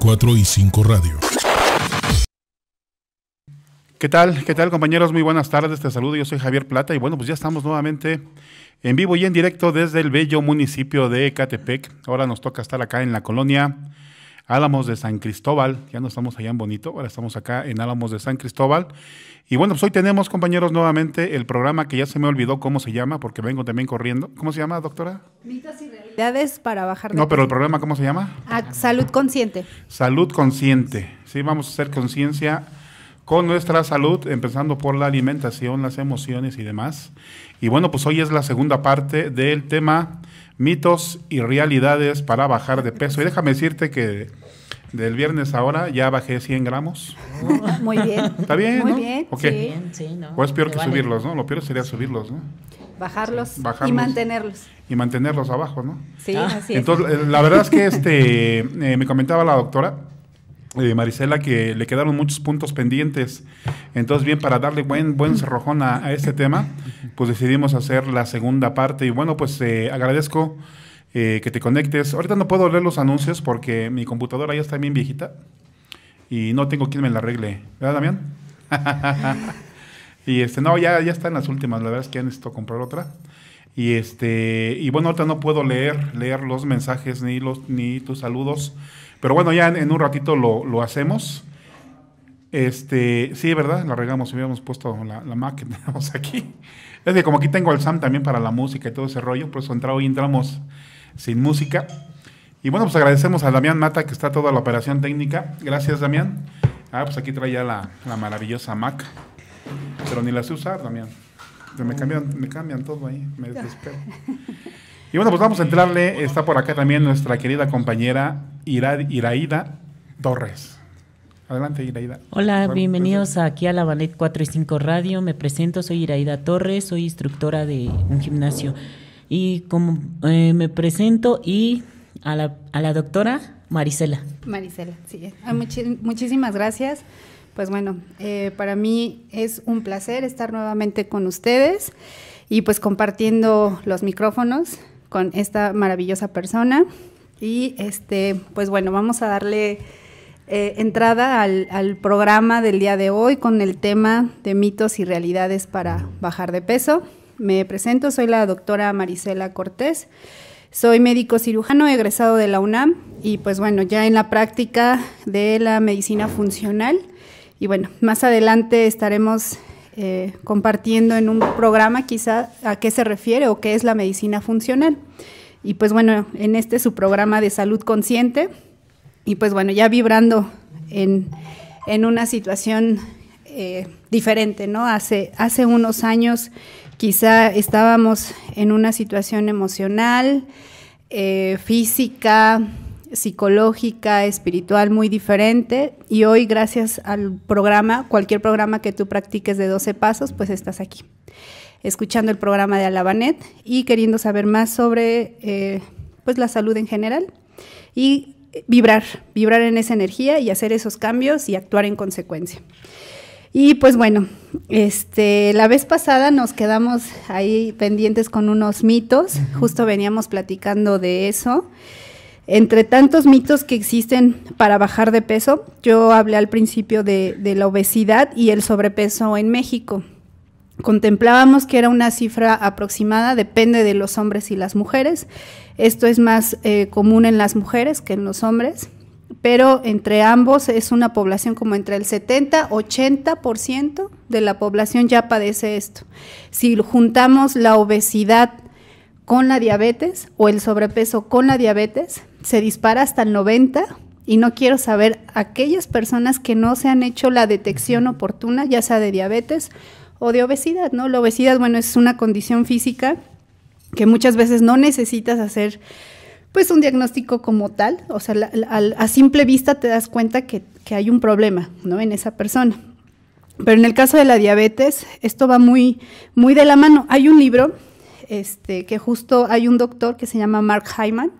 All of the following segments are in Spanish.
4 y 5 Radio. ¿Qué tal? ¿Qué tal compañeros? Muy buenas tardes, te saludo, yo soy Javier Plata y bueno, pues ya estamos nuevamente en vivo y en directo desde el bello municipio de Ecatepec. Ahora nos toca estar acá en la colonia Álamos de San Cristóbal. Ya no estamos allá en Bonito, ahora estamos acá en Álamos de San Cristóbal. Y bueno, pues hoy tenemos, compañeros, nuevamente el programa que ya se me olvidó cómo se llama, porque vengo también corriendo. ¿Cómo se llama, doctora? Mitos y realidades para bajar. De no, pero el programa, ¿cómo se llama? Ah, salud consciente. Salud consciente. Sí, vamos a hacer conciencia con nuestra salud, empezando por la alimentación, las emociones y demás. Y bueno, pues hoy es la segunda parte del tema mitos y realidades para bajar de peso. Y déjame decirte que del viernes ahora ya bajé 100 gramos. Ah, muy bien. ¿Está bien? Muy bien. ¿O Sí, es peor que subirlos, ¿no? Lo peor sería subirlos, ¿no? Bajarlos, y mantenerlos. Y mantenerlos abajo, ¿no? Sí, ah. así es. Entonces, eh, la verdad es que este, eh, me comentaba la doctora eh, Marisela que le quedaron muchos puntos pendientes. Entonces, bien, para darle buen, buen cerrojón a, este tema, pues decidimos hacer la segunda parte. Y bueno, pues eh, agradezco eh, que te conectes. Ahorita no puedo leer los anuncios porque mi computadora ya está bien viejita y no tengo quien me la arregle. ¿Verdad, Damián? y este, no, ya, ya está en las últimas. La verdad es que ya necesito comprar otra. Y este, y bueno, ahorita no puedo leer, leer los mensajes ni los ni tus saludos. Pero bueno, ya en, un ratito lo, hacemos. Este, sí, ¿verdad? La regamos, hubiéramos puesto la, Mac que tenemos aquí. Es que como aquí tengo el SAM también para la música y todo ese rollo, por eso entramos sin música. Y bueno, pues agradecemos a Damián Mata que está toda la operación técnica. Gracias, Damián. Ah, pues aquí trae la, la maravillosa Mac. Pero ni la sé usar, Damián. Me cambian, me cambian todo ahí, me desespero. Y bueno, pues vamos a entrarle. Está por acá también nuestra querida compañera Ira, Iraida Torres. Adelante, Iraida. Hola, bienvenidos aquí a la Ballet 4 y 5 Radio. Me presento, soy Iraida Torres, soy instructora de un gimnasio. Y como eh, me presento y a la, doctora Marisela. Marisela, sí. muchísimas gracias. Pues bueno, eh, para mí es un placer estar nuevamente con ustedes y pues compartiendo los micrófonos con esta maravillosa persona. Y este, pues bueno, vamos a darle eh, entrada al, al, programa del día de hoy con el tema de mitos y realidades para bajar de peso. Me presento, soy la doctora Marisela Cortés. Soy médico cirujano egresado de la UNAM y pues bueno, ya en la práctica de la medicina funcional. Y bueno, más adelante estaremos eh, compartiendo en un programa quizá a qué se refiere o qué es la medicina funcional. Y pues bueno, en este su programa de salud consciente, y pues bueno, ya vibrando en, una situación eh, diferente, ¿no? Hace, hace unos años quizá estábamos en una situación emocional, eh, física, psicológica, espiritual muy diferente y hoy gracias al programa, cualquier programa que tú practiques de 12 pasos, pues estás aquí, escuchando el programa de Alabanet y queriendo saber más sobre eh, pues la salud en general y vibrar, vibrar en esa energía y hacer esos cambios y actuar en consecuencia. Y pues bueno, este, la vez pasada nos quedamos ahí pendientes con unos mitos, justo veníamos platicando de eso entre tantos mitos que existen para bajar de peso, yo hablé al principio de, la obesidad y el sobrepeso en México. Contemplábamos que era una cifra aproximada, depende de los hombres y las mujeres. Esto es más eh, común en las mujeres que en los hombres, pero entre ambos es una población como entre el 70-80% de la población ya padece esto. Si juntamos la obesidad con la diabetes o el sobrepeso con la diabetes, se dispara hasta el 90 y no quiero saber aquellas personas que no se han hecho la detección oportuna, ya sea de diabetes o de obesidad, ¿no? La obesidad, bueno, es una condición física que muchas veces no necesitas hacer pues un diagnóstico como tal, o sea, a simple vista te das cuenta que, hay un problema, ¿no? En esa persona. Pero en el caso de la diabetes, esto va muy, muy de la mano. Hay un libro, este, que justo hay un doctor que se llama Mark Hyman,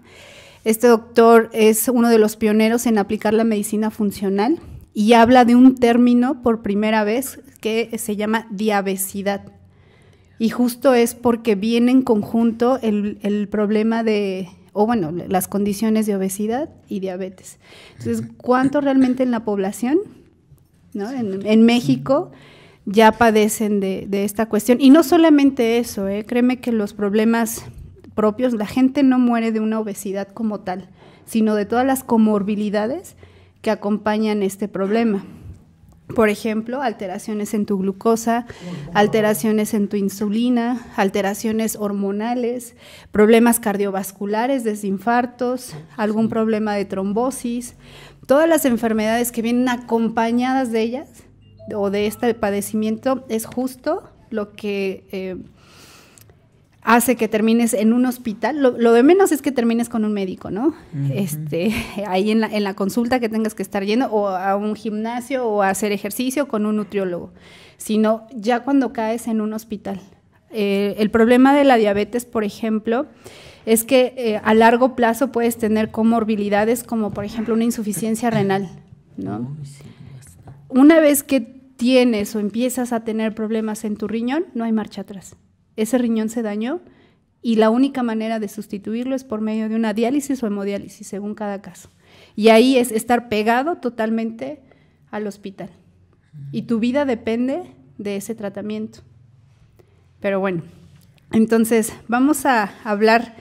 este doctor es uno de los pioneros en aplicar la medicina funcional y habla de un término por primera vez que se llama diabesidad. Y justo es porque viene en conjunto el, problema de, o bueno, las condiciones de obesidad y diabetes. Entonces, ¿cuánto realmente en la población, en, México, ya padecen de, esta cuestión? Y no solamente eso, ¿eh? créeme que los problemas propios, la gente no muere de una obesidad como tal, sino de todas las comorbilidades que acompañan este problema. Por ejemplo, alteraciones en tu glucosa, alteraciones en tu insulina, alteraciones hormonales, problemas cardiovasculares, desinfartos, algún problema de trombosis, todas las enfermedades que vienen acompañadas de ellas o de este padecimiento es justo lo que eh, hace que termines en un hospital. Lo, de menos es que termines con un médico, ¿no? este, ahí en la, consulta que tengas que estar yendo o a un gimnasio o a hacer ejercicio con un nutriólogo, sino ya cuando caes en un hospital. Eh, el problema de la diabetes, por ejemplo, es que eh, a largo plazo puedes tener comorbilidades como, por ejemplo, una insuficiencia renal, ¿no? Una vez que tienes o empiezas a tener problemas en tu riñón, no hay marcha atrás ese riñón se dañó y la única manera de sustituirlo es por medio de una diálisis o hemodiálisis, según cada caso. Y ahí es estar pegado totalmente al hospital. Y tu vida depende de ese tratamiento. Pero bueno, entonces vamos a hablar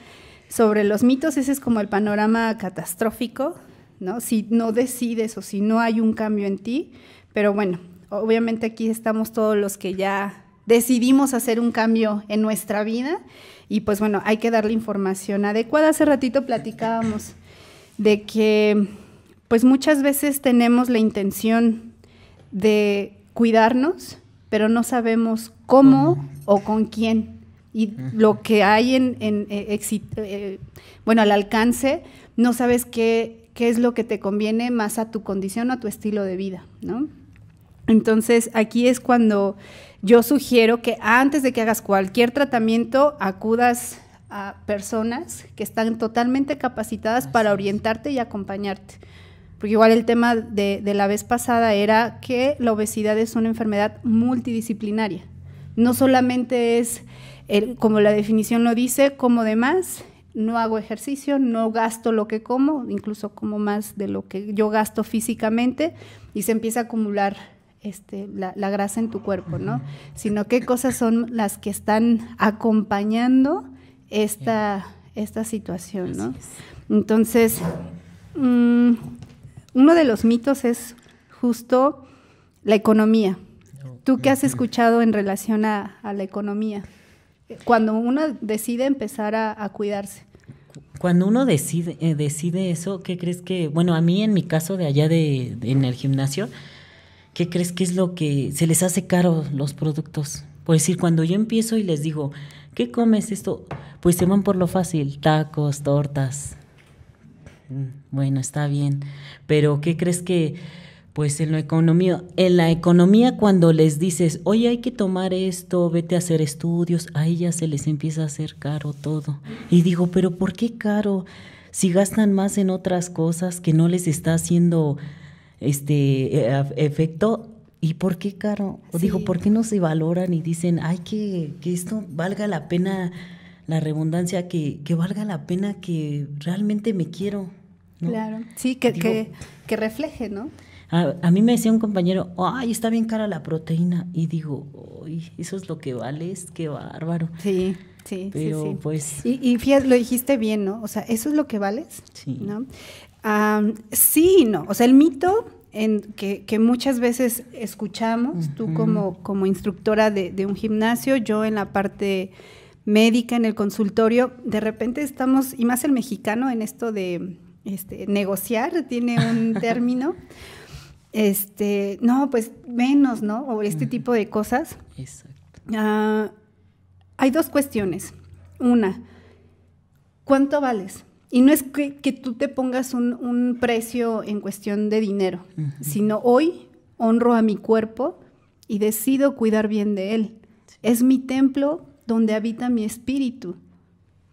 sobre los mitos, ese es como el panorama catastrófico, ¿no? Si no decides o si no hay un cambio en ti, pero bueno, obviamente aquí estamos todos los que ya decidimos hacer un cambio en nuestra vida y pues bueno, hay que darle información adecuada. Hace ratito platicábamos de que pues muchas veces tenemos la intención de cuidarnos, pero no sabemos cómo o con quién. Y lo que hay en, eh, eh, bueno, al alcance, no sabes qué, qué es lo que te conviene más a tu condición o a tu estilo de vida, ¿no? Entonces, aquí es cuando yo sugiero que antes de que hagas cualquier tratamiento acudas a personas que están totalmente capacitadas para orientarte y acompañarte. Porque igual el tema de, la vez pasada era que la obesidad es una enfermedad multidisciplinaria. No solamente es, como la definición lo dice, como demás, no hago ejercicio, no gasto lo que como, incluso como más de lo que yo gasto físicamente y se empieza a acumular este, la, grasa en tu cuerpo, ¿no? Sino qué cosas son las que están acompañando esta, situación, ¿no? Entonces, mm, uno de los mitos es justo la economía. ¿Tú qué has escuchado en relación a, la economía? Cuando uno decide empezar a, cuidarse cuando uno decide, eh, decide eso, ¿qué crees que? Bueno, a mí en mi caso de allá de en el gimnasio, ¿qué crees que es lo que se les hace caro los productos? Por decir, cuando yo empiezo y les digo, ¿qué comes esto? Pues se van por lo fácil, tacos, tortas. Mm, bueno, está bien, pero ¿qué crees que pues en la economía, en la economía cuando les dices, "Oye, hay que tomar esto, vete a hacer estudios", ahí ya se les empieza a hacer caro todo. Y digo, "¿Pero por qué caro? Si gastan más en otras cosas que no les está haciendo este e, efecto. ¿Y por qué caro? dijo, dijo, ¿por qué no se valoran y dicen, ay, que, esto valga la pena, la redundancia, que, que valga la pena que realmente me quiero? Claro, sí, que, que, refleje, ¿no? A, mí me decía un compañero, ay, está bien cara la proteína. Y digo, ay, eso es lo que vales, qué bárbaro. Sí, sí, Pero, sí, Pues... Y, y fíjate, lo dijiste bien, ¿no? O sea, eso es lo que vales, sí. ¿no? sí y no. O sea, el mito en que, muchas veces escuchamos, tú como, instructora de, un gimnasio, yo en la parte médica, en el consultorio, de repente estamos, y más el mexicano en esto de este, negociar, tiene un término, este, no, pues menos, ¿no? O este tipo de cosas. Exacto. Ah, hay dos cuestiones. Una, ¿cuánto vales? Y no es que, tú te pongas un, precio en cuestión de dinero, sino hoy honro a mi cuerpo y decido cuidar bien de él. Es mi templo donde habita mi espíritu.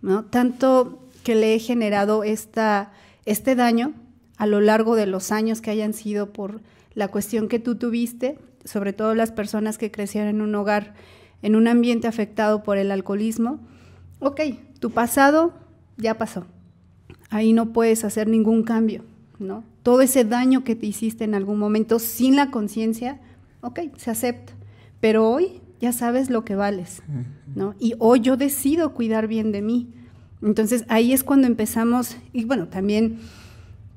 ¿no? Tanto que le he generado esta, este daño a lo largo de los años que hayan sido por la cuestión que tú tuviste, sobre todo las personas que crecieron en un hogar, en un ambiente afectado por el alcoholismo. Ok, tu pasado ya pasó ahí no puedes hacer ningún cambio, ¿no? Todo ese daño que te hiciste en algún momento sin la conciencia, ok, se acepta. Pero hoy ya sabes lo que vales, ¿no? Y hoy yo decido cuidar bien de mí. Entonces ahí es cuando empezamos, y bueno, también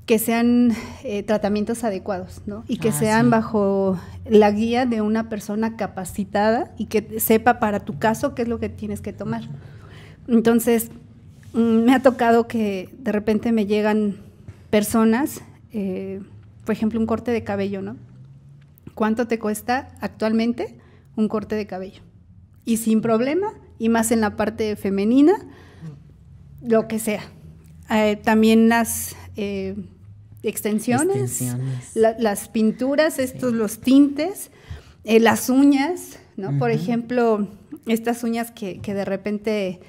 que sean eh, tratamientos adecuados, ¿no? Y que ah, sean bajo la guía de una persona capacitada y que sepa para tu caso qué es lo que tienes que tomar. Entonces, Mm, me ha tocado que de repente me llegan personas, eh, por ejemplo, un corte de cabello, ¿no? ¿Cuánto te cuesta actualmente un corte de cabello? Y sin problema, y más en la parte femenina, lo que sea. Eh, también las eh, extensiones, las pinturas, estos los tintes, las uñas, ¿no? Por ejemplo, estas uñas que de repente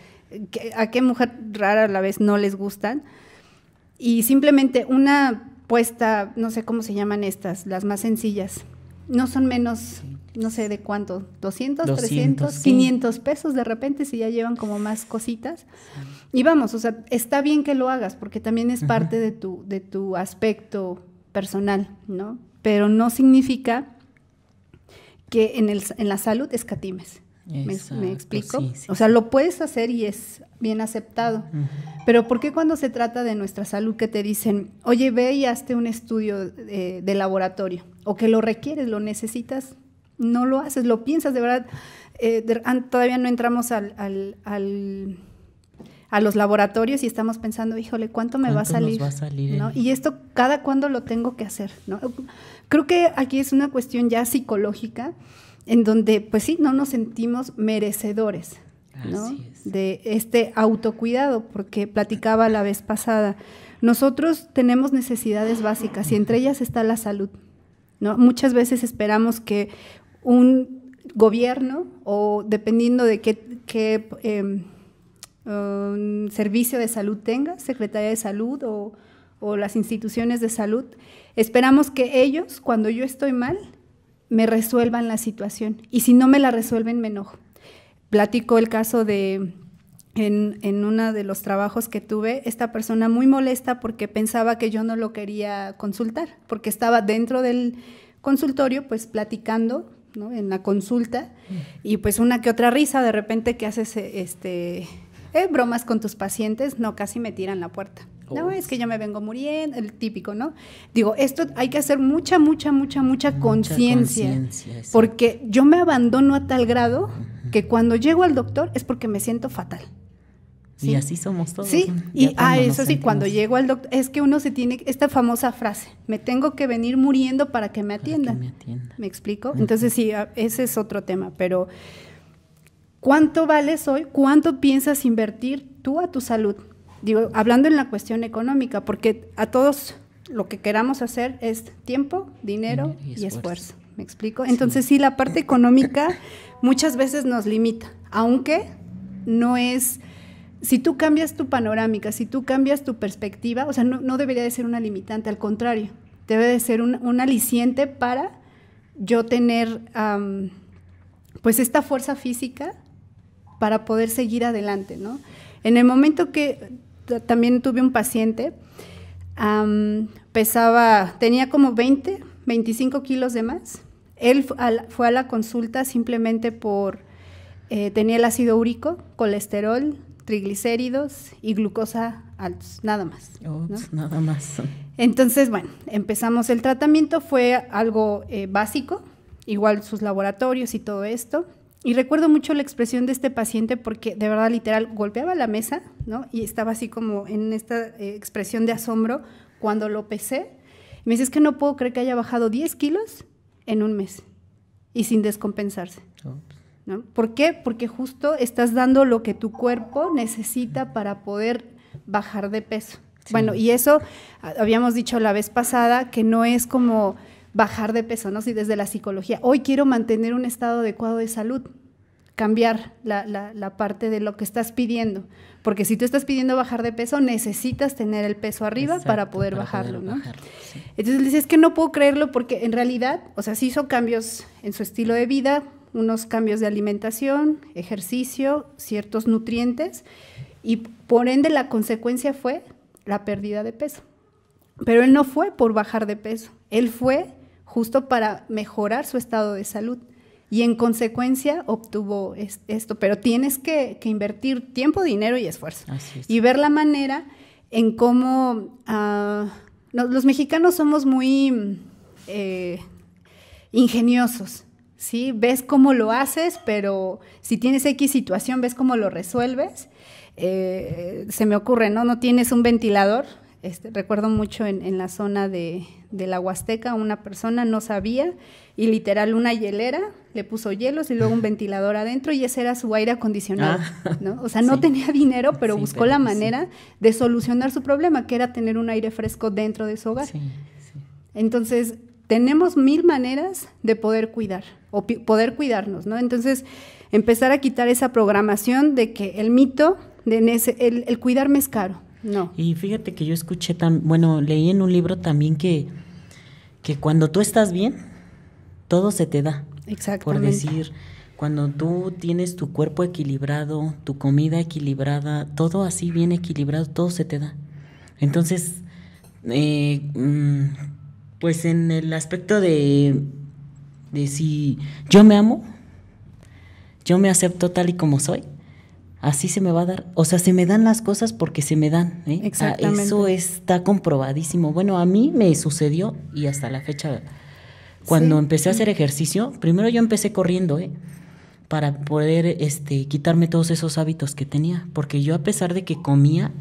a qué mujer rara a la vez no les gustan. Y simplemente una puesta, no sé cómo se llaman estas, las más sencillas, no son menos, no sé de cuánto, 200, 300, 500 pesos de repente si ya llevan como más cositas. Y vamos, o sea, está bien que lo hagas porque también es parte de tu, de tu aspecto personal, ¿no? Pero no significa que en la salud escatimes. ¿Me, explico? o sea, lo puedes hacer y es bien aceptado. Pero ¿por qué cuando se trata de nuestra salud que te dicen, oye, ve y hazte un estudio de, laboratorio? O que lo requieres, lo necesitas, no lo haces, lo piensas, de verdad. Eh, todavía no entramos al, al, a los laboratorios y estamos pensando, híjole, ¿cuánto me va a salir? Y esto, ¿cada cuándo lo tengo que hacer? ¿no? Creo que aquí es una cuestión ya psicológica en donde, pues sí, no nos sentimos merecedores de este autocuidado, porque platicaba la vez pasada, nosotros tenemos necesidades básicas y entre ellas está la salud. Muchas veces esperamos que un gobierno o dependiendo de qué, em, um, servicio de salud tenga, Secretaría de Salud o las instituciones de salud, esperamos que ellos, cuando yo estoy mal, me resuelvan la situación. Y si no me la resuelven, me enojo. Platico el caso de, en, uno de los trabajos que tuve, esta persona muy molesta porque pensaba que yo no lo quería consultar, porque estaba dentro del consultorio, pues platicando ¿no? en la consulta y pues una que otra risa de repente que haces este eh, bromas con tus pacientes, no, casi me tiran la puerta. No, es que yo me vengo muriendo, el típico, ¿no? Digo, esto hay que hacer mucha, mucha, mucha, mucha conciencia. Porque yo me abandono a tal grado que cuando llego al doctor es porque me siento fatal. ¿Sí? Y así somos todos. Sí, y ah, eso sí, cuando llego al doctor, es que uno se tiene esta famosa frase, me tengo que venir muriendo para que me atiendan. Me, atienda. me, explico? Entonces sí, ah, ese es otro tema, pero ¿cuánto vales hoy? ¿Cuánto piensas invertir tú a tu salud? digo, hablando en la cuestión económica, porque a todos lo que queramos hacer es tiempo, dinero y, esfuerzo. ¿Me explico? Entonces sí. la parte económica muchas veces nos limita, aunque no es, si tú cambias tu panorámica, si tú cambias tu perspectiva, o sea, no, debería de ser una limitante, al contrario, debe de ser un, aliciente para yo tener pues esta fuerza física para poder seguir adelante, ¿no? En el momento que también tuve un paciente, pesaba, tenía como 20, 25 kilos de más. Él fue a la consulta simplemente por, eh, tenía el ácido úrico, colesterol, triglicéridos y glucosa altos, nada más. Nada más. Entonces, bueno, empezamos el tratamiento, fue algo eh, básico, igual sus laboratorios y todo esto. Y recuerdo mucho la expresión de este paciente porque de verdad literal golpeaba la mesa, ¿no? Y estaba así como en esta eh, expresión de asombro cuando lo pesé. Y me dice, es que no puedo creer que haya bajado 10 kilos en un mes y sin descompensarse. ¿Por qué? Porque justo estás dando lo que tu cuerpo necesita para poder bajar de peso. Bueno, y eso ah, habíamos dicho la vez pasada que no es como bajar de peso, ¿no? Si desde la psicología, hoy quiero mantener un estado adecuado de salud, cambiar la, la, parte de lo que estás pidiendo. Porque si tú estás pidiendo bajar de peso, necesitas tener el peso arriba para poder bajarlo, ¿no? Entonces le dices, es que no puedo creerlo porque en realidad, o sea, sí hizo cambios en su estilo de vida, unos cambios de alimentación, ejercicio, ciertos nutrientes, y por ende la consecuencia fue la pérdida de peso. Pero él no fue por bajar de peso, él fue justo para mejorar su estado de salud. Y en consecuencia obtuvo esto, pero tienes que, invertir tiempo, dinero y esfuerzo. Y ver la manera en cómo ah, los mexicanos somos muy eh, ingeniosos. ¿sí? Ves cómo lo haces, pero si tienes X situación, ves cómo lo resuelves. Eh, se me ocurre, ¿no? No tienes un ventilador, este, recuerdo mucho en, la zona de, la Huasteca, una persona no sabía y literal una hielera le puso hielos y luego un ventilador adentro y ese era su aire acondicionado. Ah. ¿no? O sea, no tenía dinero, pero buscó la manera de solucionar su problema, que era tener un aire fresco dentro de su hogar. Entonces, tenemos mil maneras de poder cuidar o poder cuidarnos, ¿no? Entonces, empezar a quitar esa programación de que el mito, de el, el cuidarme es caro no. Y fíjate que yo escuché, tan, bueno, leí en un libro también que, que cuando tú estás bien, todo se te da. Exacto. Por decir, cuando tú tienes tu cuerpo equilibrado, tu comida equilibrada, todo así bien equilibrado, todo se te da. Entonces, eh, mm, pues en el aspecto de, de si yo me amo, yo me acepto tal y como soy, así se me va a dar, o sea, se me dan las cosas porque se me dan. ¿eh? Ah, Exactamente. Eso está comprobadísimo. Bueno, a mí me sucedió y hasta la fecha, cuando empecé a hacer mm. ejercicio, primero yo empecé corriendo, ¿eh? para poder este, quitarme todos esos hábitos que tenía, porque yo a pesar de que comía,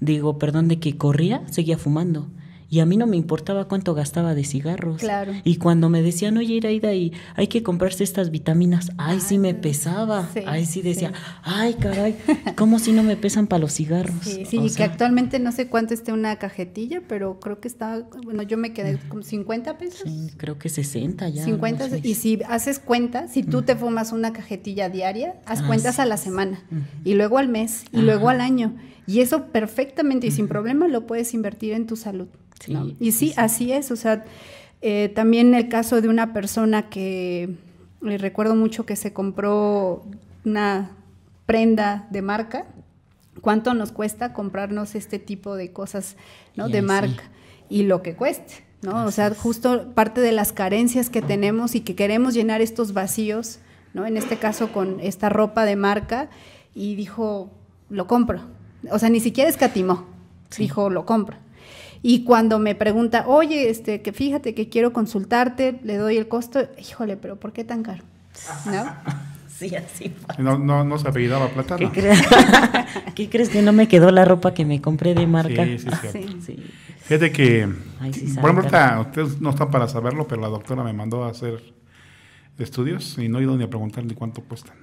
digo, perdón, de que corría, seguía fumando y a mí no me importaba cuánto gastaba de cigarros. Claro. Y cuando me decían, oye, Iraida, y hay que comprarse estas vitaminas, ay, sí me ah, pesaba, sí, ay, sí decía, ay, caray, ¿cómo si no me pesan para los cigarros? Sí, sí, que actualmente no sé cuánto esté una cajetilla, pero creo que está, bueno, yo me quedé con 50 pesos. Sí, creo que 60 ya. 50, y si haces cuenta, si tú te fumas una cajetilla diaria, haz ah, cuentas a la semana, y luego al mes, y luego al año. Y eso perfectamente y sin problema lo puedes invertir en tu salud y sí, así es. O sea, eh, también el caso de una persona que le eh, recuerdo mucho que se compró una prenda de marca. ¿Cuánto nos cuesta comprarnos este tipo de cosas de marca? Y lo que cueste, ¿no? o sea, justo parte de las carencias que tenemos y que queremos llenar estos vacíos, ¿no? En este caso con esta ropa de marca. Y dijo, lo compro. O sea, ni siquiera escatimó. Dijo, lo compro. Y cuando me pregunta, oye, este, que fíjate que quiero consultarte, le doy el costo, híjole, pero ¿por qué tan caro? ¿No? Sí, así no, no, se apellidaba Platano. ¿Qué, ¿Qué, crees que no me quedó la ropa que me compré de marca? Sí, sí, sí. Fíjate que, por ejemplo, está, ustedes no están para saberlo, pero la doctora me mandó a hacer estudios y no he ido ni a preguntar ni cuánto cuestan.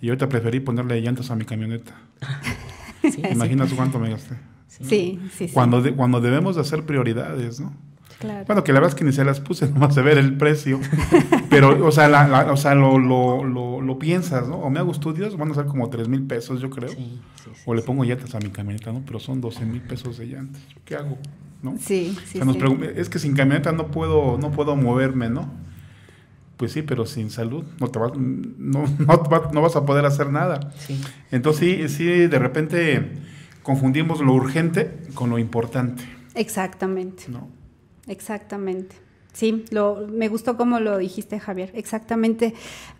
Y ahorita preferí ponerle llantas a mi camioneta. Imagínate cuánto me gasté. Sí, sí, Cuando, cuando debemos de hacer prioridades, ¿no? Claro. Bueno, que la verdad es que ni se las puse, nomás de ver el precio. Pero, o sea, o sea lo, piensas, ¿no? O me hago estudios, van a ser como 3 mil pesos, yo creo. o le pongo llantas a mi camioneta, ¿no? Pero son 12 mil pesos de llantas. ¿Qué hago? ¿No? Sí, sí. es que sin camioneta no puedo, no puedo moverme, ¿no? Pues sí, pero sin salud no, te vas, no, no, vas a poder hacer nada. Entonces, sí, sí, de repente confundimos lo urgente con lo importante. Exactamente. Exactamente. Sí, lo, me gustó como lo dijiste, Javier. Exactamente.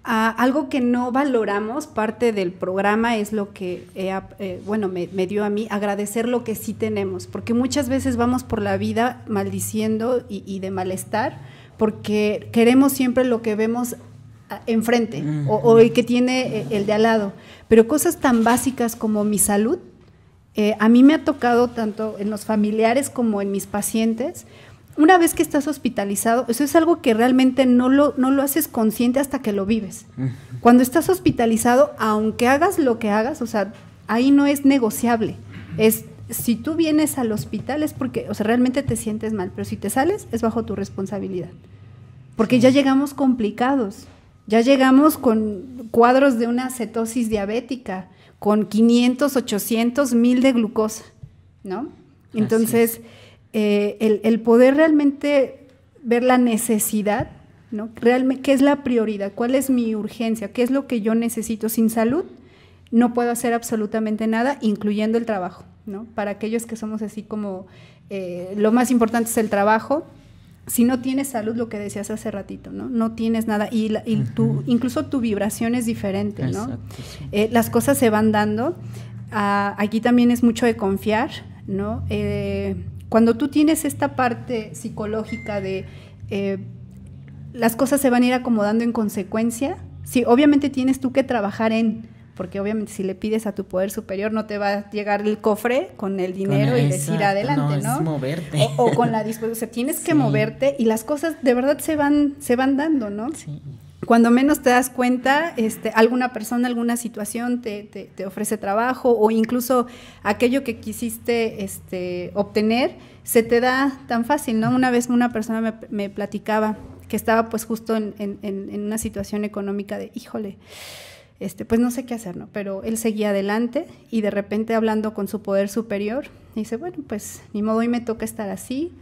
Ah, algo que no valoramos, parte del programa, es lo que, eh, eh, bueno, me, dio a mí agradecer lo que sí tenemos, porque muchas veces vamos por la vida maldiciendo y, de malestar, porque queremos siempre lo que vemos ah, enfrente o, o, el que tiene eh, el de al lado. Pero cosas tan básicas como mi salud, eh, a mí me ha tocado tanto en los familiares como en mis pacientes. Una vez que estás hospitalizado, eso es algo que realmente no lo, haces consciente hasta que lo vives. Cuando estás hospitalizado, aunque hagas lo que hagas, o sea, ahí no es negociable. Es si tú vienes al hospital es porque, o sea, realmente te sientes mal, pero si te sales es bajo tu responsabilidad. Porque ya llegamos complicados, ya llegamos con cuadros de una cetosis diabética, con 500, 800, 1000 de glucosa, ¿no? Entonces, eh, el, poder realmente ver la necesidad, ¿no? Realmente, ¿qué es la prioridad? ¿Cuál es mi urgencia? ¿Qué es lo que yo necesito? Sin salud no puedo hacer absolutamente nada, incluyendo el trabajo, ¿no? Para aquellos que somos así como, eh, lo más importante es el trabajo, si no tienes salud, lo que decías hace ratito, ¿no? No tienes nada y, incluso tu vibración es diferente, ¿no? Eh, las cosas se van dando. Ah, aquí también es mucho de confiar, ¿no? Eh, cuando tú tienes esta parte psicológica de eh, las cosas se van a ir acomodando en consecuencia, sí, obviamente tienes tú que trabajar en, porque obviamente si le pides a tu poder superior no te va a llegar el cofre con el dinero y decir adelante, ¿no? ¿no? Es moverte. O, con la disposición, o sea, tienes que moverte y las cosas de verdad se van, se van dando, ¿no? Sí. Cuando menos te das cuenta, este, alguna persona, alguna situación te, ofrece trabajo o incluso aquello que quisiste este, obtener se te da tan fácil, ¿no? Una vez una persona me, platicaba que estaba pues justo en una situación económica de, híjole, este, pues no sé qué hacer, ¿no? Pero él seguía adelante y de repente hablando con su poder superior, dice, bueno, pues ni modo, y me toca estar así,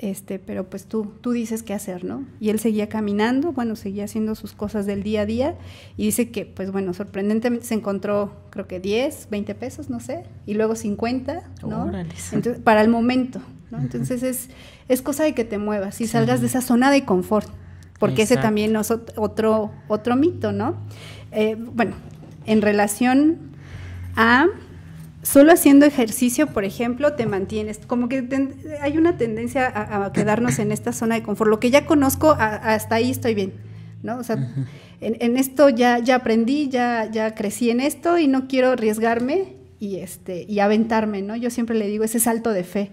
este, pero pues tú, tú dices qué hacer, ¿no? Y él seguía caminando, bueno, seguía haciendo sus cosas del día a día y dice que, pues bueno, sorprendentemente se encontró, creo que 10, 20 pesos, no sé, y luego 50, ¿no? para el momento, ¿no? Entonces es, cosa de que te muevas y salgas de esa zona de confort, porque ese también es otro, otro mito, ¿no? Eh, bueno, en relación a solo haciendo ejercicio, por ejemplo, te mantienes. Como que hay una tendencia a, quedarnos en esta zona de confort. Lo que ya conozco, hasta ahí estoy bien, ¿no? O sea, en, esto ya, ya aprendí, ya, ya crecí en esto y no quiero arriesgarme y, este, y aventarme, ¿no? Yo siempre le digo ese salto de fe.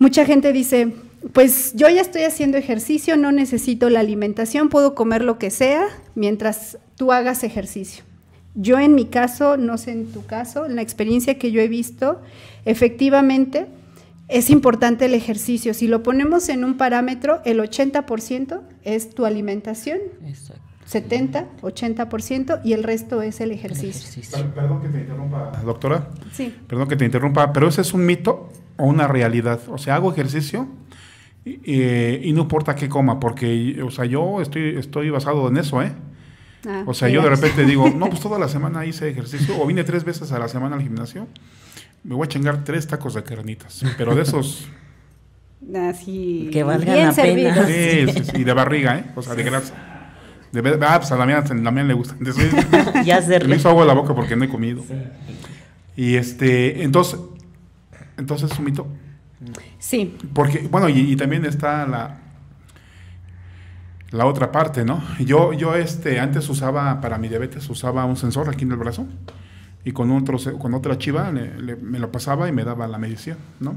Mucha gente dice, pues yo ya estoy haciendo ejercicio, no necesito la alimentación, puedo comer lo que sea mientras tú hagas ejercicio. Yo en mi caso, no sé en tu caso, en la experiencia que yo he visto, efectivamente es importante el ejercicio. Si lo ponemos en un parámetro, el 80% es tu alimentación. 70, 80% y el resto es el ejercicio. Perdón que te interrumpa, doctora. Sí. Perdón que te interrumpa, pero ese es un mito o una realidad. O sea, hago ejercicio y no importa qué coma, porque, o sea, yo estoy, estoy basado en eso, ¿eh? Ah, o sea, yo de repente digo, no, pues toda la semana hice ejercicio, o vine tres veces a la semana al gimnasio, me voy a chingar tres tacos de carnitas, pero de esos... Así... Que valgan la pena. Sí, de barriga, ¿eh? O sea, de grasa. De, ah, pues a la mía, le gusta. ya se me hizo agua en la boca porque no he comido. Y este, entonces, entonces es un mito. Sí. Porque, bueno, y, también está la, la otra parte, ¿no? Yo, yo este, antes usaba, para mi diabetes, usaba un sensor aquí en el brazo y con, otro, con otra chiva me lo pasaba y me daba la medición, ¿no?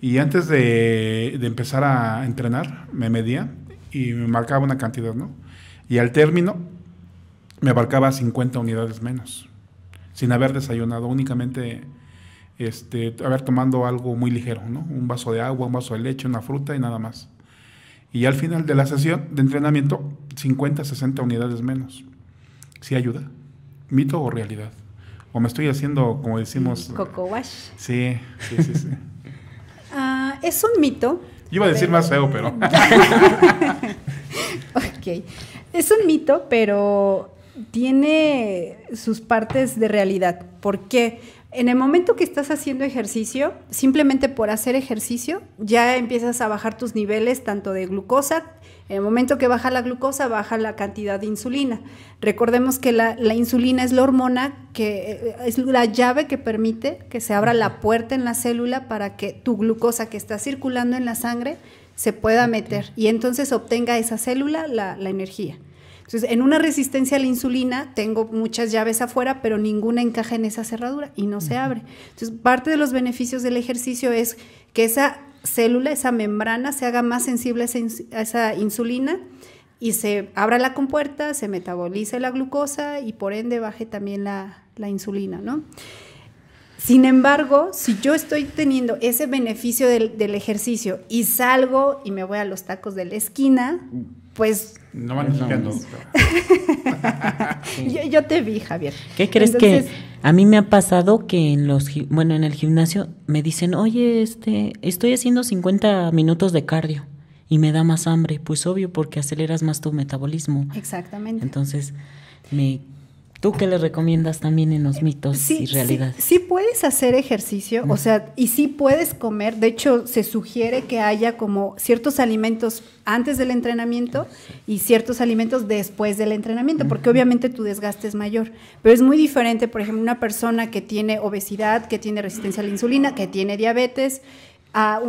Y antes de, de, empezar a entrenar, me medía y me marcaba una cantidad, ¿no? Y al término, me abarcaba 50 unidades menos, sin haber desayunado, únicamente este, a ver, tomando algo muy ligero, ¿no? Un vaso de agua, un vaso de leche, una fruta y nada más. Y al final de la sesión de entrenamiento, 50, 60 unidades menos. ¿Sí ayuda? ¿Mito o realidad? ¿O me estoy haciendo, como decimos... Mm, coco wash? Sí, sí, sí. sí. Ah, es un mito. iba a decir más feo, pero... ok. Es un mito, pero tiene sus partes de realidad. ¿Por qué? En el momento que estás haciendo ejercicio, simplemente por hacer ejercicio, ya empiezas a bajar tus niveles tanto de glucosa, en el momento que baja la glucosa, baja la cantidad de insulina. Recordemos que la, insulina es la hormona que eh, es la llave que permite que se abra la puerta en la célula para que tu glucosa que está circulando en la sangre se pueda meter y entonces obtenga esa célula la energía. Entonces, en una resistencia a la insulina tengo muchas llaves afuera, pero ninguna encaja en esa cerradura y no se abre. Entonces, parte de los beneficios del ejercicio es que esa célula, esa membrana, se haga más sensible a esa insulina y se abra la compuerta, se metabolice la glucosa y por ende baje también la, insulina, ¿no? Sin embargo, si yo estoy teniendo ese beneficio del, del, ejercicio y salgo y me voy a los tacos de la esquina, pues no van a yo, yo, te vi, Javier. ¿Qué crees que a mí me ha pasado que en los bueno, en el gimnasio me dicen, "Oye, este, estoy haciendo 50 minutos de cardio." Y me da más hambre, pues obvio, porque aceleras más tu metabolismo. Exactamente. Entonces, me ¿Tú qué le recomiendas también en los mitos y realidad. Sí, puedes hacer ejercicio, o sea, y sí puedes comer. De hecho, se sugiere que haya como ciertos alimentos antes del entrenamiento y ciertos alimentos después del entrenamiento, porque obviamente tu desgaste es mayor. Pero es muy diferente, por ejemplo, una persona que tiene obesidad, que tiene resistencia a la insulina, que tiene diabetes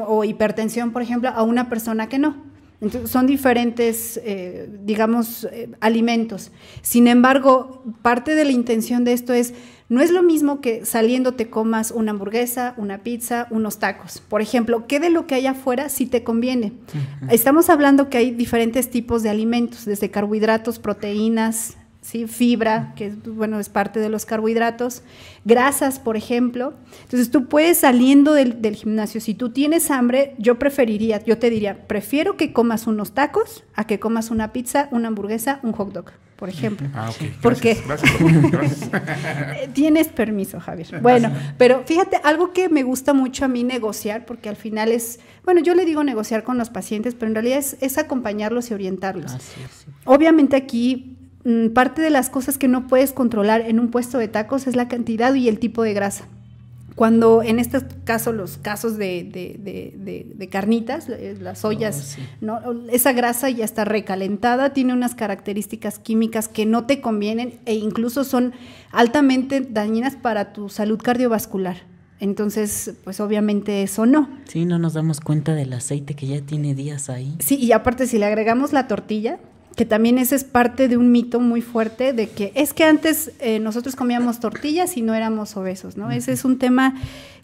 o hipertensión, por ejemplo, a una persona que no son diferentes, eh, digamos, eh, alimentos. Sin embargo, parte de la intención de esto es, no es lo mismo que saliendo te comas una hamburguesa, una pizza, unos tacos. Por ejemplo, ¿qué de lo que hay afuera si te conviene? Estamos hablando que hay diferentes tipos de alimentos, desde carbohidratos, proteínas, ¿sí? fibra, que bueno, es parte de los carbohidratos, grasas, por ejemplo. Entonces tú puedes saliendo del, gimnasio, si tú tienes hambre, yo preferiría, yo te diría, prefiero que comas unos tacos a que comas una pizza, una hamburguesa, un hot dog, por ejemplo. Ah, Porque eh, tienes permiso, Javier. Bueno, pero fíjate, algo que me gusta mucho a mí negociar, porque al final es, bueno, yo le digo negociar con los pacientes, pero en realidad es, acompañarlos y orientarlos. Ah, Obviamente aquí Mm, parte de las cosas que no puedes controlar en un puesto de tacos es la cantidad y el tipo de grasa. Cuando en este caso, los casos de, de, carnitas, eh, las oh, ollas, esa grasa ya está recalentada, tiene unas características químicas que no te convienen e incluso son altamente dañinas para tu salud cardiovascular. Entonces, pues obviamente eso no. Sí, no nos damos cuenta del aceite que ya tiene días ahí. Sí, y aparte si le agregamos la tortilla, que también ese es parte de un mito muy fuerte de que es que antes eh, nosotros comíamos tortillas y no éramos obesos, ¿no? Ese es un tema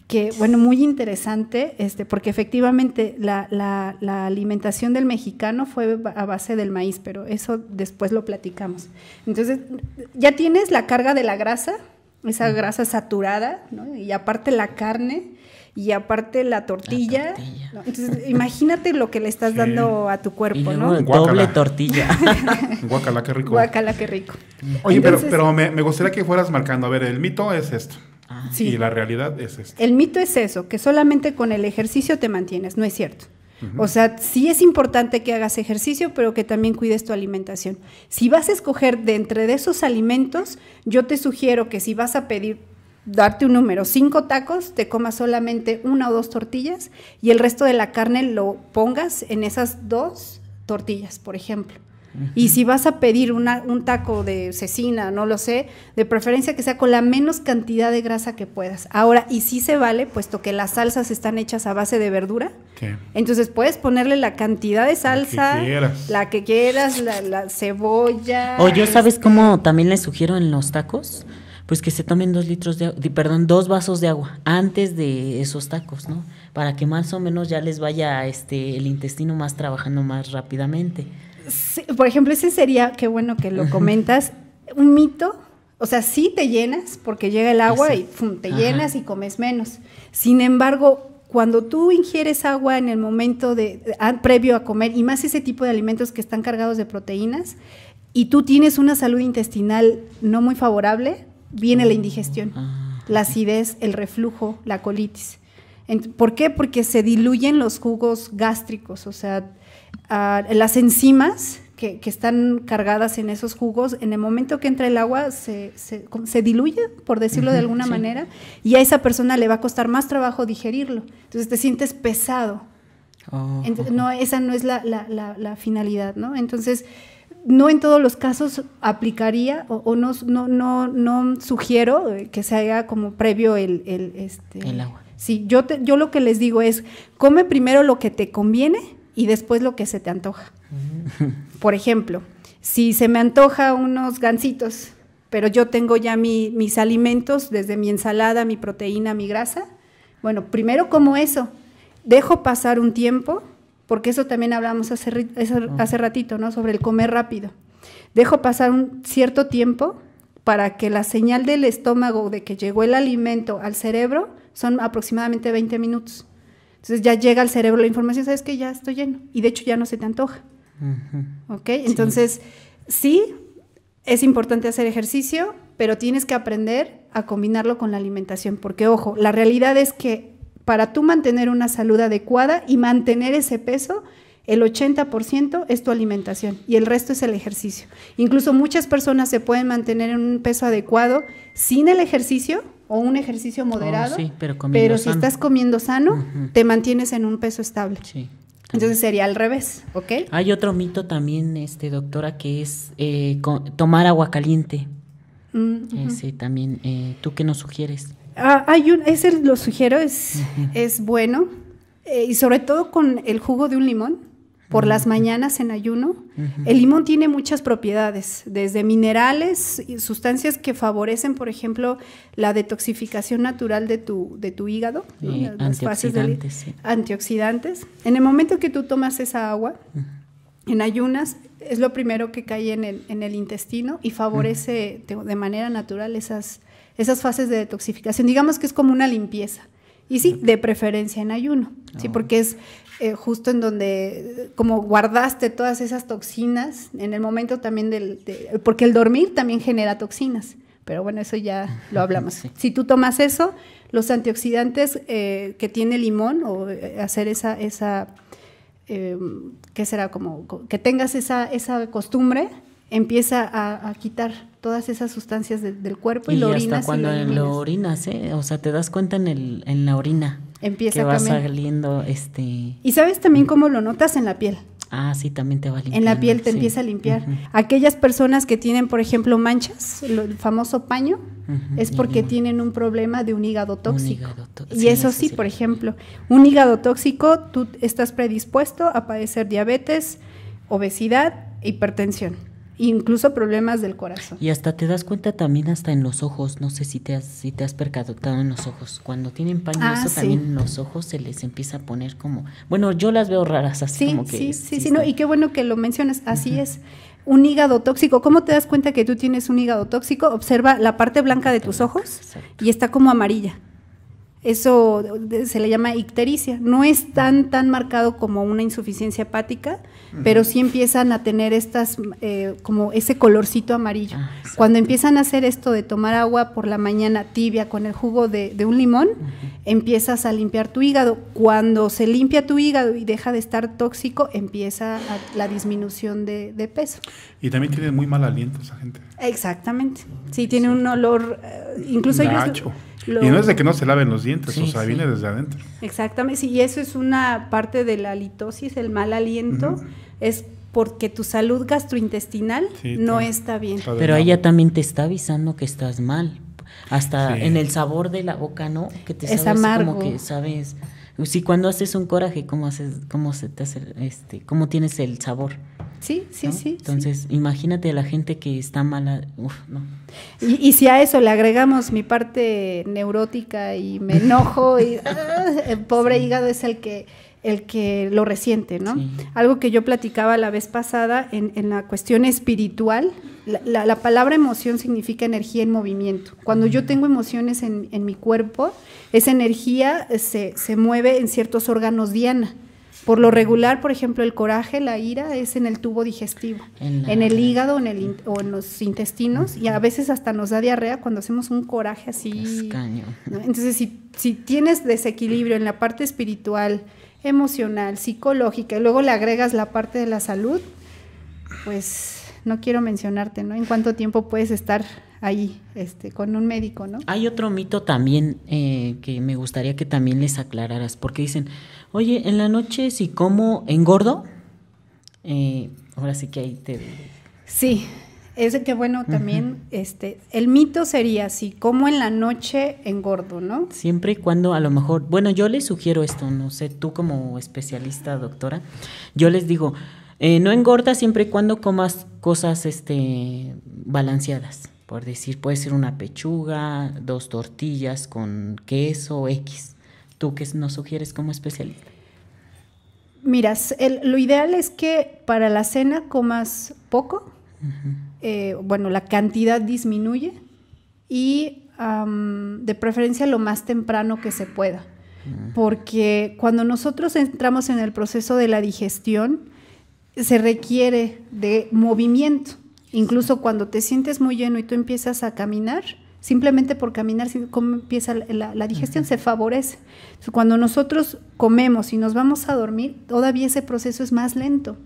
que, bueno, muy interesante, este, porque efectivamente la, la, alimentación del mexicano fue a base del maíz, pero eso después lo platicamos. Entonces, ya tienes la carga de la grasa, esa grasa saturada, ¿no? y aparte la carne, y aparte la tortilla. imagínate lo que le estás dando a tu cuerpo, ¿no? Doble tortilla. Guacala, qué rico. Guacala, qué rico. Oye, pero, pero me, gustaría que fueras marcando. A ver, el mito es esto. Ah. Y la realidad es esto. El mito es eso, que solamente con el ejercicio te mantienes. No es cierto. O sea, sí es importante que hagas ejercicio, pero que también cuides tu alimentación. Si vas a escoger de entre de esos alimentos, yo te sugiero que si vas a pedir darte un número, cinco tacos, te comas solamente una o dos tortillas y el resto de la carne lo pongas en esas dos tortillas, por ejemplo. Y si vas a pedir un taco de cecina, no lo sé, de preferencia que sea con la menos cantidad de grasa que puedas. Ahora, y si se vale, puesto que las salsas están hechas a base de verdura, entonces puedes ponerle la cantidad de salsa, la que quieras, la, cebolla. O yo sabes cómo también les sugiero en los tacos, pues que se tomen dos litros de, perdón, dos vasos de agua antes de esos tacos, ¿no? Para que más o menos ya les vaya este el intestino más trabajando más rápidamente. por ejemplo, ese sería, qué bueno que lo comentas, un mito o sea, sí te llenas porque llega el agua y te llenas y comes menos. Sin embargo, cuando tú ingieres agua en el momento de, previo a comer y más ese tipo de alimentos que están cargados de proteínas y tú tienes una salud intestinal no muy favorable, viene la ah. indigestión, ah, la acidez, el reflujo, la colitis. ¿Por qué? Porque se diluyen los jugos gástricos, o sea, ah, las enzimas que, están cargadas en esos jugos, en el momento que entra el agua se, se, diluye, por decirlo de alguna manera, y a esa persona le va a costar más trabajo digerirlo. Entonces te sientes pesado. Oh, no, esa no es la, la finalidad, ¿no? Entonces, no en todos los casos aplicaría o, no, no, no, sugiero eh, que se haga como previo el, el, este, el agua. Sí, yo, te, yo lo que les digo es, come primero lo que te conviene y después lo que se te antoja. Por ejemplo, si se me antoja unos gansitos, pero yo tengo ya mis alimentos, desde mi ensalada, mi proteína, mi grasa, bueno, primero como eso, dejo pasar un tiempo, porque eso también hablamos hace, ratito, ¿no? Sobre el comer rápido. Dejo pasar un cierto tiempo para que la señal del estómago de que llegó el alimento al cerebro son aproximadamente 20 minutos. Entonces ya llega al cerebro la información, sabes que ya estoy lleno y de hecho ya no se te antoja. ¿Ok? Entonces, sí, es importante hacer ejercicio, pero tienes que aprender a combinarlo con la alimentación, porque ojo, la realidad es que para tú mantener una salud adecuada y mantener ese peso, el 80% es tu alimentación y el resto es el ejercicio. Incluso muchas personas se pueden mantener en un peso adecuado sin el ejercicio o un ejercicio oh, moderado, pero, si estás comiendo sano, te mantienes en un peso estable. Entonces sería al revés, ¿ok? Hay otro mito también, este doctora, que es eh, tomar agua caliente. Mm, sí, también, eh, ¿tú qué nos sugieres? Ah, ese lo sugiero, es, es bueno. Eh, y sobre todo con el jugo de un limón, por las mañanas en ayuno. El limón tiene muchas propiedades, desde minerales y sustancias que favorecen, por ejemplo, la detoxificación natural de tu, de tu hígado. antioxidantes. Antioxidantes. En el momento que tú tomas esa agua, en ayunas, es lo primero que cae en el, en el intestino y favorece de manera natural esas esas fases de detoxificación. Digamos que es como una limpieza. Y sí, de preferencia en ayuno, sí, ah. porque es eh, justo en donde como guardaste todas esas toxinas en el momento también del, porque el dormir también genera toxinas, pero bueno, eso ya lo hablamos. Si tú tomas eso, los antioxidantes eh, que tiene limón o eh, hacer esa, esa em, ¿qué será? Como que tengas esa, esa costumbre, empieza a quitar todas esas sustancias del cuerpo y, lo cuando lo, orinas, eh? O sea, te das cuenta en, la orina. Empieza a saliendo este... Y sabes también cómo lo notas en la piel. Ah, sí, también te va a limpiar. En la piel te empieza a limpiar. Aquellas personas que tienen, por ejemplo, manchas, el famoso paño, es porque tienen un problema de un hígado tóxico. y eso sí, sí, por ejemplo, un hígado tóxico, tú estás predispuesto a padecer diabetes, obesidad, hipertensión incluso problemas del corazón. Y hasta te das cuenta también hasta en los ojos, no sé si te has, si te has percatado en los ojos, cuando tienen paño, ah, también en los ojos se les empieza a poner como, bueno, yo las veo raras así como que. Sí, sí, sí, y qué bueno que lo mencionas, así es. Un hígado tóxico, ¿cómo te das cuenta que tú tienes un hígado tóxico? Observa la parte blanca de tus ojos y está como amarilla. Eso se le llama ictericia. No es tan, tan marcado como una insuficiencia hepática, pero sí empiezan a tener estas, eh, como ese colorcito amarillo. Ah, Cuando empiezan a hacer esto de tomar agua por la mañana tibia con el jugo de, un limón, empiezas a limpiar tu hígado. Cuando se limpia tu hígado y deja de estar tóxico, empieza la disminución de, peso. Y también tiene muy mal aliento esa gente. Exactamente. Sí, tiene un olor, eh, incluso hay. Y no es de que no se laven los dientes, o sea, viene desde adentro. Exactamente, y eso es una parte de la litosis, el mal aliento, es porque tu salud gastrointestinal no está, bien. Pero ella también te está avisando que estás mal, hasta en el sabor de la boca, ¿no? Que te es como que sabes si cuando haces un coraje, ¿cómo, haces, cómo, se te hace, este, cómo tienes el sabor? Sí, sí, sí. Entonces, imagínate a la gente que está mala. no. y, y, si a eso le agregamos mi parte neurótica y me enojo, y ah, el pobre hígado es el que, el que lo resiente, ¿no? Algo que yo platicaba la vez pasada en, en la cuestión espiritual la, palabra emoción significa energía en movimiento. Cuando yo tengo emociones en, mi cuerpo, esa energía se, mueve en ciertos órganos diana. Por lo regular, por ejemplo, el coraje, la ira, es en el tubo digestivo, en, el hígado en o en los intestinos, y a veces hasta nos da diarrea cuando hacemos un coraje así. Entonces, si, si tienes desequilibrio en la parte espiritual, emocional, psicológica, y luego le agregas la parte de la salud, pues no quiero mencionarte, ¿no? ¿En cuánto tiempo puedes estar ahí este, con un médico, ¿no? Hay otro mito también eh, que me gustaría que también les aclararas, porque dicen, oye, en la noche si como engordo, eh, ahora sí que ahí te... Sí, es que bueno, también este, el mito sería si como en la noche engordo, ¿no? Siempre y cuando a lo mejor, bueno, yo les sugiero esto, no sé, tú como especialista, doctora, yo les digo, eh, no engorda siempre y cuando comas cosas este, balanceadas. Por decir, puede ser una pechuga, dos tortillas con queso, X. ¿Tú qué nos sugieres como especialista? Mira, lo ideal es que para la cena comas poco. Eh, bueno, la cantidad disminuye y de preferencia lo más temprano que se pueda. Porque cuando nosotros entramos en el proceso de la digestión, se requiere de movimiento. Incluso cuando te sientes muy lleno y tú empiezas a caminar, simplemente por caminar, cómo empieza la, digestión, se favorece. Cuando nosotros comemos y nos vamos a dormir, todavía ese proceso es más lento.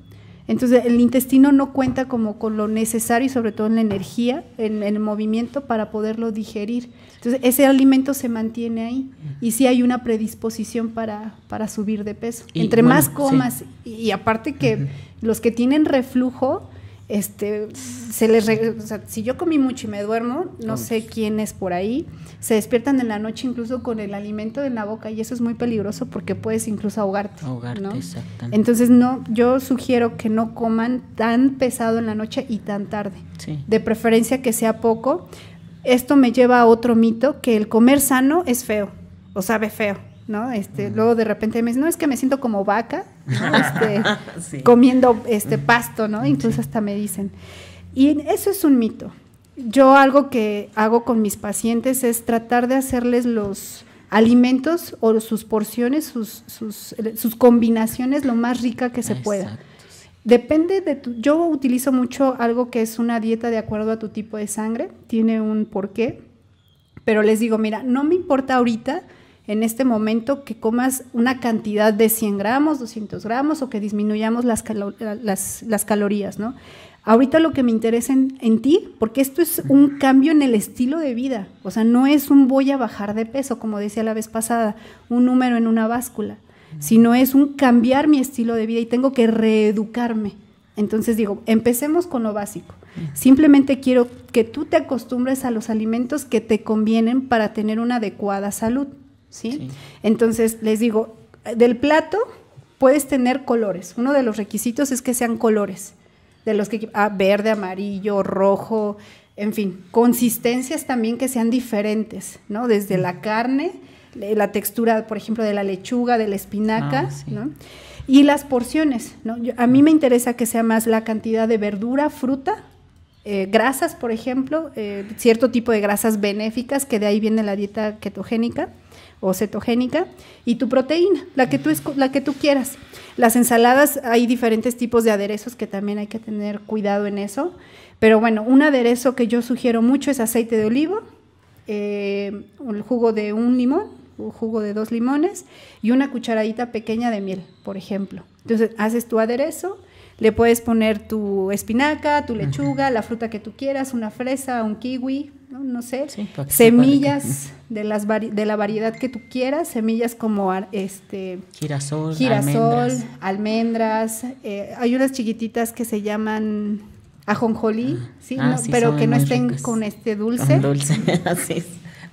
Entonces el intestino no cuenta como con lo necesario y sobre todo en la energía, en, el movimiento para poderlo digerir. Entonces ese alimento se mantiene ahí y si hay una predisposición para, subir de peso. Entre más comas y, aparte que los que tienen reflujo, este, se les o sea, si yo comí mucho y me duermo, no sé quién es por ahí, se despiertan en la noche incluso con el alimento en la boca y eso es muy peligroso porque puedes incluso ahogarte. Ahogarte, exactamente. Entonces no, yo sugiero que no coman tan pesado en la noche y tan tarde. De preferencia que sea poco. Esto me lleva a otro mito que el comer sano es feo o sabe feo, ¿no? Este, luego de repente me dicen, "No, es que me siento como vaca." Este, comiendo este pasto, ¿no? Incluso hasta me dicen. Y eso es un mito. Yo algo que hago con mis pacientes es tratar de hacerles los alimentos o sus porciones, sus, eh, combinaciones lo más rica que se pueda. Depende de tu, yo utilizo mucho algo que es una dieta de acuerdo a tu tipo de sangre, tiene un porqué, pero les digo, mira, no me importa ahorita en este momento que comas una cantidad de 100 gramos, 200 gramos o que disminuyamos las, calorías, ¿no? Ahorita lo que me interesa en, ti, porque esto es un cambio en el estilo de vida, o sea, no es un voy a bajar de peso, como decía la vez pasada, un número en una báscula, sino es un cambiar mi estilo de vida y tengo que reeducarme. Entonces digo, empecemos con lo básico. Simplemente quiero que tú te acostumbres a los alimentos que te convienen para tener una adecuada salud. ¿sí? Entonces, les digo, del plato puedes tener colores. Uno de los requisitos es que sean colores, de los que ah, verde, amarillo, rojo, en fin, consistencias también que sean diferentes, ¿no? Desde mm. la carne, la textura, por ejemplo, de la lechuga, de la espinaca, ah, ¿no? Y las porciones, a mí me interesa que sea más la cantidad de verdura, fruta, eh, grasas, por ejemplo, eh, cierto tipo de grasas benéficas, que de ahí viene la dieta ketogénica o cetogénica y tu proteína, la que tú, la que tú quieras. Las ensaladas, hay diferentes tipos de aderezos que también hay que tener cuidado en eso. Pero bueno, un aderezo que yo sugiero mucho es aceite de olivo, eh, el jugo de un limón, un jugo de dos limones y una cucharadita pequeña de miel, por ejemplo. Entonces, haces tu aderezo, le puedes poner tu espinaca, tu lechuga, la fruta que tú quieras, una fresa, un kiwi, ¿no? sé, semillas de, las de la variedad que tú quieras, semillas como este, girasol, girasol almendras, eh, hay unas chiquititas que se llaman ajonjolí, ah. Ah, ¿sí? pero que no estén con este dulce. dulce, así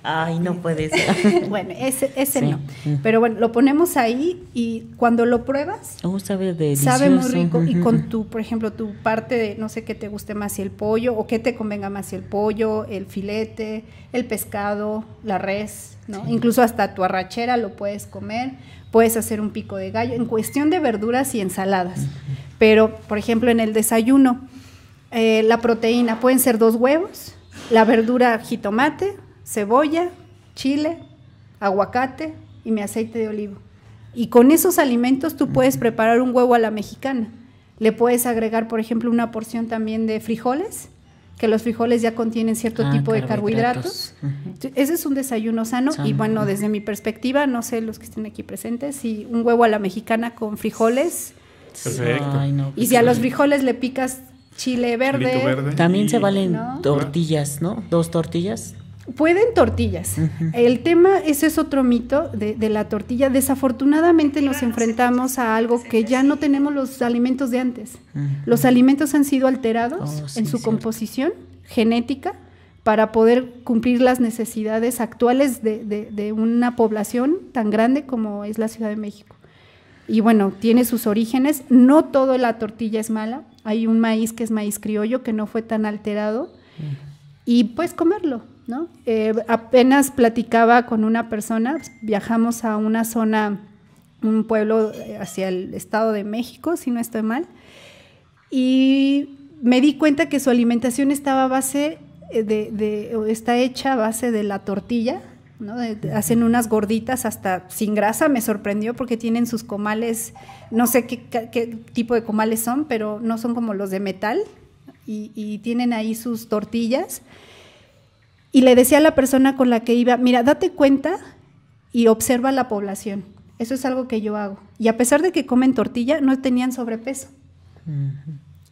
Ay, no puede ser. bueno, ese, no. Pero bueno, lo ponemos ahí y cuando lo pruebas, oh, sabe, sabe muy rico. Y con tu, por ejemplo, tu parte de, no sé qué te guste más, si el pollo, o qué te convenga más, si el pollo, el filete, el pescado, la res, ¿no? Incluso hasta tu arrachera lo puedes comer, puedes hacer un pico de gallo, en cuestión de verduras y ensaladas. Pero, por ejemplo, en el desayuno, eh, la proteína pueden ser dos huevos, la verdura jitomate, cebolla, chile, aguacate y mi aceite de olivo. Y con esos alimentos tú puedes preparar un huevo a la mexicana. Le puedes agregar, por ejemplo, una porción también de frijoles, que los frijoles ya contienen cierto ah, tipo de carbohidratos. Ese es un desayuno sano y bueno, desde mi perspectiva, no sé los que estén aquí presentes, si un huevo a la mexicana con frijoles. y si a los frijoles le picas chile verde. También se valen tortillas, ¿no? Dos tortillas. Pueden tortillas. El tema, ese es otro mito de, la tortilla. Desafortunadamente nos enfrentamos a algo que ya no tenemos los alimentos de antes. Los alimentos han sido alterados oh, en su composición genética para poder cumplir las necesidades actuales de, una población tan grande como es la Ciudad de México. Y bueno, tiene sus orígenes. No toda la tortilla es mala. Hay un maíz que es maíz criollo que no fue tan alterado. Y puedes comerlo eh, apenas platicaba con una persona, pues, viajamos a una zona, un pueblo eh, hacia el Estado de México, si no estoy mal, y me di cuenta que su alimentación estaba a base eh, de, está hecha a base de la tortilla, hacen unas gorditas hasta sin grasa, me sorprendió porque tienen sus comales, no sé qué, tipo de comales son, pero no son como los de metal, y tienen ahí sus tortillas y le decía a la persona con la que iba, mira, date cuenta y observa la población. Eso es algo que yo hago. Y a pesar de que comen tortilla, no tenían sobrepeso.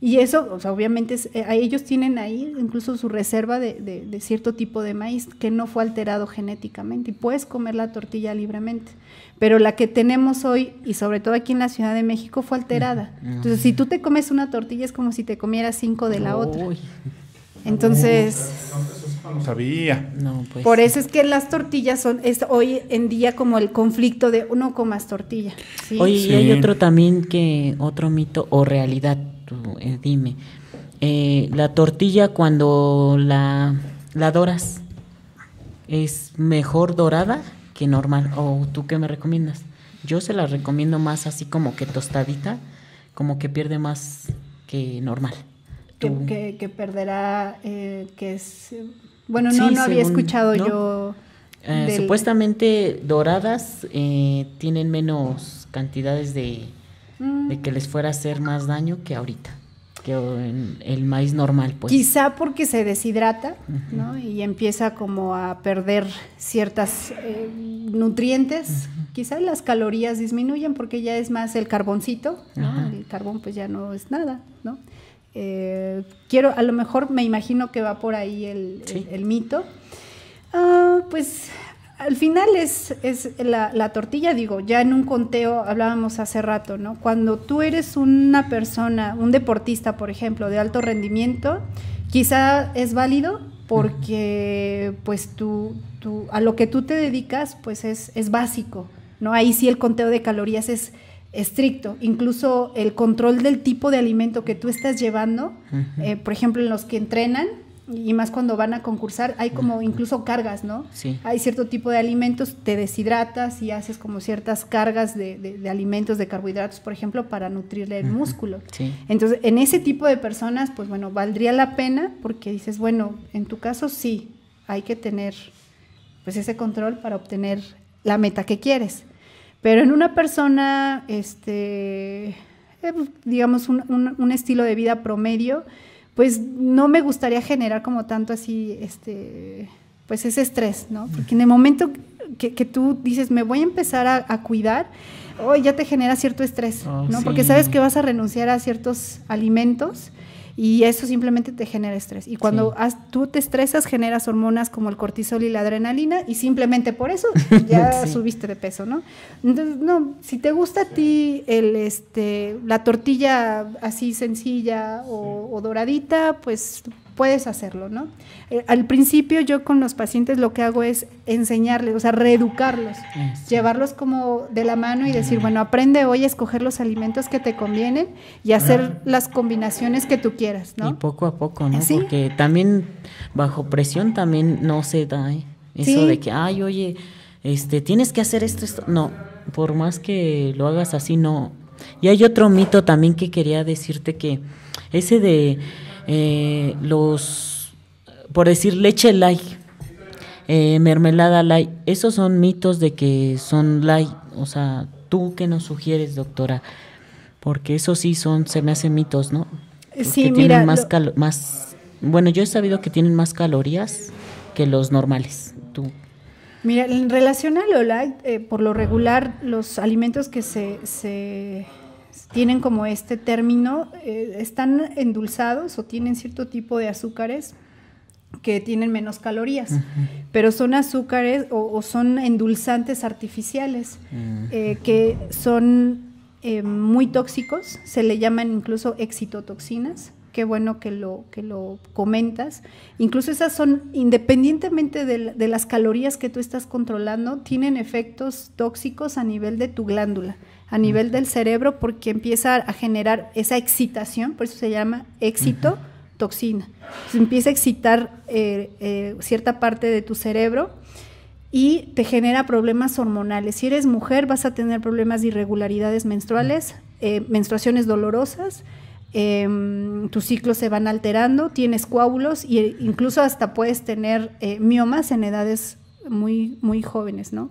Y eso, obviamente, eh, ellos tienen ahí incluso su reserva de, de, cierto tipo de maíz que no fue alterado genéticamente y puedes comer la tortilla libremente. Pero la que tenemos hoy, y sobre todo aquí en la Ciudad de México, fue alterada. Ah, Entonces, si tú te comes una tortilla, es como si te comieras cinco de la otra. Entonces... sabía. No, pues Por eso es que las tortillas son es hoy en día como el conflicto de con más tortilla. Sí. Oye, y hay otro también que, otro mito o realidad, eh, dime. Eh, la tortilla cuando la, la doras, ¿es mejor dorada que normal? ¿O tú qué me recomiendas? Yo se la recomiendo más así como que tostadita, como que pierde más que normal. Que, que, perderá, eh, que es bueno, no, no había escuchado yo. Eh, supuestamente doradas eh, tienen menos cantidades mm. de, que les fuera a hacer más daño que ahorita, que en el maíz normal. Pues. Quizá porque se deshidrata ¿no? y empieza como a perder ciertas eh, nutrientes. quizá las calorías disminuyen porque ya es más el carboncito, el carbón pues ya no es nada, ¿no? Eh, quiero, a lo mejor me imagino que va por ahí el, mito. Ah, pues al final es, es la, tortilla, digo, ya en un conteo hablábamos hace rato, ¿no? Cuando tú eres una persona, un deportista, por ejemplo, de alto rendimiento, quizá es válido porque pues tú, tú a lo que tú te dedicas pues es, es básico, ¿no? Ahí sí el conteo de calorías es estricto, incluso el control del tipo de alimento que tú estás llevando, eh, por ejemplo, en los que entrenan y más cuando van a concursar, hay como incluso cargas, ¿no? Sí. Hay cierto tipo de alimentos, te deshidratas y haces como ciertas cargas de, alimentos, de carbohidratos, por ejemplo, para nutrirle el músculo. Entonces, en ese tipo de personas, pues bueno, valdría la pena porque dices, bueno, en tu caso sí, hay que tener pues ese control para obtener la meta que quieres. Pero en una persona, este, eh, digamos, un, estilo de vida promedio, pues no me gustaría generar como tanto así, este, pues ese estrés, ¿no? Porque en el momento que, tú dices, me voy a empezar a, cuidar, hoy ya te genera cierto estrés, oh, ¿no? Porque sabes que vas a renunciar a ciertos alimentos y eso simplemente te genera estrés. Y cuando tú te estresas, generas hormonas como el cortisol y la adrenalina y simplemente por eso ya subiste de peso, ¿no? Entonces, no, si te gusta a ti el, este, la tortilla así sencilla o doradita, pues puedes hacerlo, ¿no? Eh, al principio yo con los pacientes lo que hago es enseñarles, o sea, reeducarlos, ah, llevarlos como de la mano y decir, bueno, aprende hoy a escoger los alimentos que te convienen y hacer las combinaciones que tú quieras, ¿no? Y poco a poco, ¿no? Porque también bajo presión también no se da ¿eh? eso de que, ay, oye, este, tienes que hacer esto, esto. No, por más que lo hagas así, no. Y hay otro mito también que quería decirte que ese de eh, los, por decir, leche light, eh, mermelada light, esos son mitos de que son light, o sea, tú que nos sugieres, doctora, porque eso sí son, se me hacen mitos, ¿no? sí, tienen más, más, bueno, yo he sabido que tienen más calorías que los normales, tú. Mira, en relación a lo light, eh, por lo regular, los alimentos que se, se tienen como este término, eh, están endulzados o tienen cierto tipo de azúcares que tienen menos calorías, pero son azúcares o, son endulzantes artificiales eh, que son eh, muy tóxicos, se le llaman incluso excitotoxinas. Qué bueno que lo, que lo comentas. Incluso esas son, independientemente de las calorías que tú estás controlando, tienen efectos tóxicos a nivel de tu glándula a nivel del cerebro porque empieza a generar esa excitación, por eso se llama éxito. toxina. empieza a excitar eh, eh, cierta parte de tu cerebro y te genera problemas hormonales. Si eres mujer vas a tener problemas de irregularidades menstruales, eh, menstruaciones dolorosas, em, tus ciclos se van alterando, tienes coágulos e incluso hasta puedes tener miomas en edades muy, muy jóvenes, ¿no?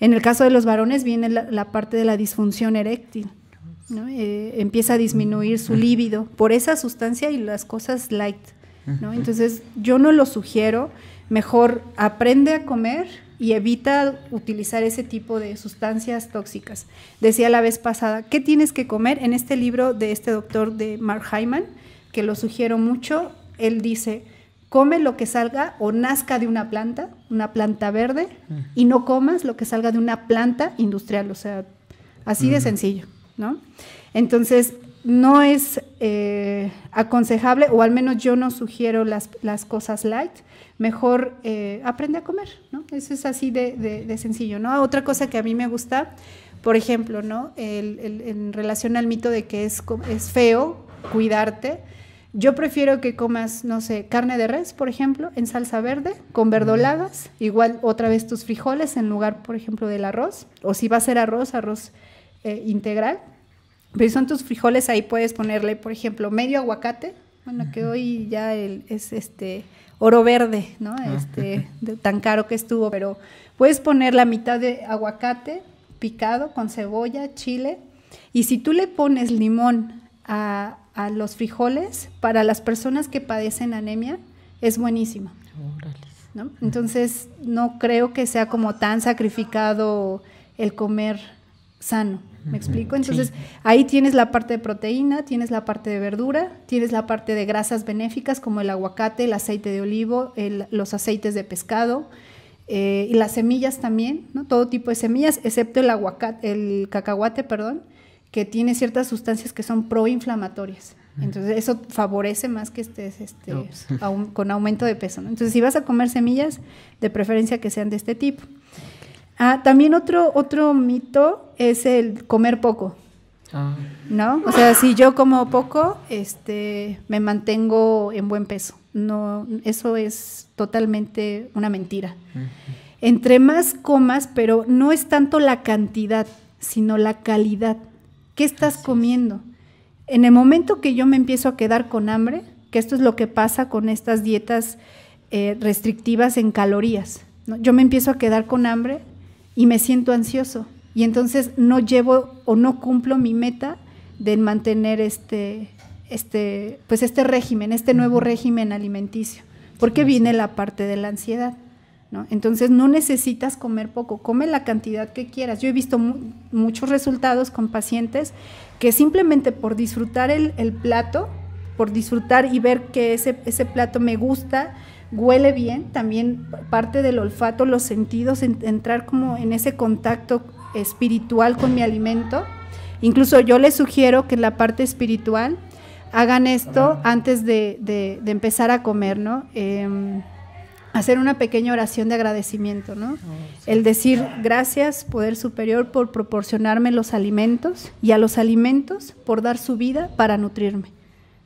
En el caso de los varones viene la, parte de la disfunción eréctil. Eh, empieza a disminuir su líbido por esa sustancia y las cosas light. Entonces, yo no lo sugiero. Mejor aprende a comer y evita utilizar ese tipo de sustancias tóxicas. Decía la vez pasada, ¿qué tienes que comer? En este libro de este doctor de Mark Hyman, que lo sugiero mucho, él dice, come lo que salga o nazca de una planta, una planta verde, y no comas lo que salga de una planta industrial, o sea, así de sencillo, ¿no? Entonces, no es eh, aconsejable, o al menos yo no sugiero las, cosas light, mejor eh, aprende a comer, ¿no? Eso es así de, sencillo, ¿no? Otra cosa que a mí me gusta, por ejemplo, ¿no? en relación al mito de que es, es feo cuidarte, yo prefiero que comas, no sé, carne de res, por ejemplo, en salsa verde, con verdoladas. igual otra vez tus frijoles en lugar, por ejemplo, del arroz, o si va a ser arroz, arroz eh, integral. Pero si son tus frijoles, ahí puedes ponerle, por ejemplo, medio aguacate, bueno, que hoy ya es este oro verde, ¿no? Ah. Este, tan caro que estuvo, pero puedes poner la mitad de aguacate picado con cebolla, chile, y si tú le pones limón a, a los frijoles para las personas que padecen anemia es buenísima. Entonces, no creo que sea como tan sacrificado el comer sano. ¿Me explico? Entonces, ahí tienes la parte de proteína, tienes la parte de verdura, tienes la parte de grasas benéficas como el aguacate, el aceite de olivo, los aceites de pescado eh, y las semillas también, ¿no? Todo tipo de semillas, excepto el aguacate, el cacahuate, perdón, que tiene ciertas sustancias que son proinflamatorias. Entonces eso favorece más que estés este, con aumento de peso. Entonces si vas a comer semillas, de preferencia que sean de este tipo. Ah, también otro, otro mito es el comer poco. Ah. ¿No? O sea, si yo como poco, este, me mantengo en buen peso. No, eso es totalmente una mentira. Entre más comas, pero no es tanto la cantidad, sino la calidad. ¿Qué estás comiendo? En el momento que yo me empiezo a quedar con hambre, que esto es lo que pasa con estas dietas eh, restrictivas en calorías, yo me empiezo a quedar con hambre y me siento ansioso y entonces no llevo o no cumplo mi meta de mantener este, este, pues este régimen, este nuevo régimen alimenticio, porque viene la parte de la ansiedad. Entonces no necesitas comer poco, come la cantidad que quieras. Yo he visto muchos resultados con pacientes que simplemente por disfrutar el, plato, por disfrutar y ver que ese, plato me gusta, huele bien, también parte del olfato, los sentidos, entrar como en ese contacto espiritual con mi alimento. Incluso yo les sugiero que en la parte espiritual hagan esto antes de, empezar a comer, ¿no? Em, hacer una pequeña oración de agradecimiento, ¿no? Oh, el decir gracias, poder superior, por proporcionarme los alimentos y a los alimentos por dar su vida para nutrirme.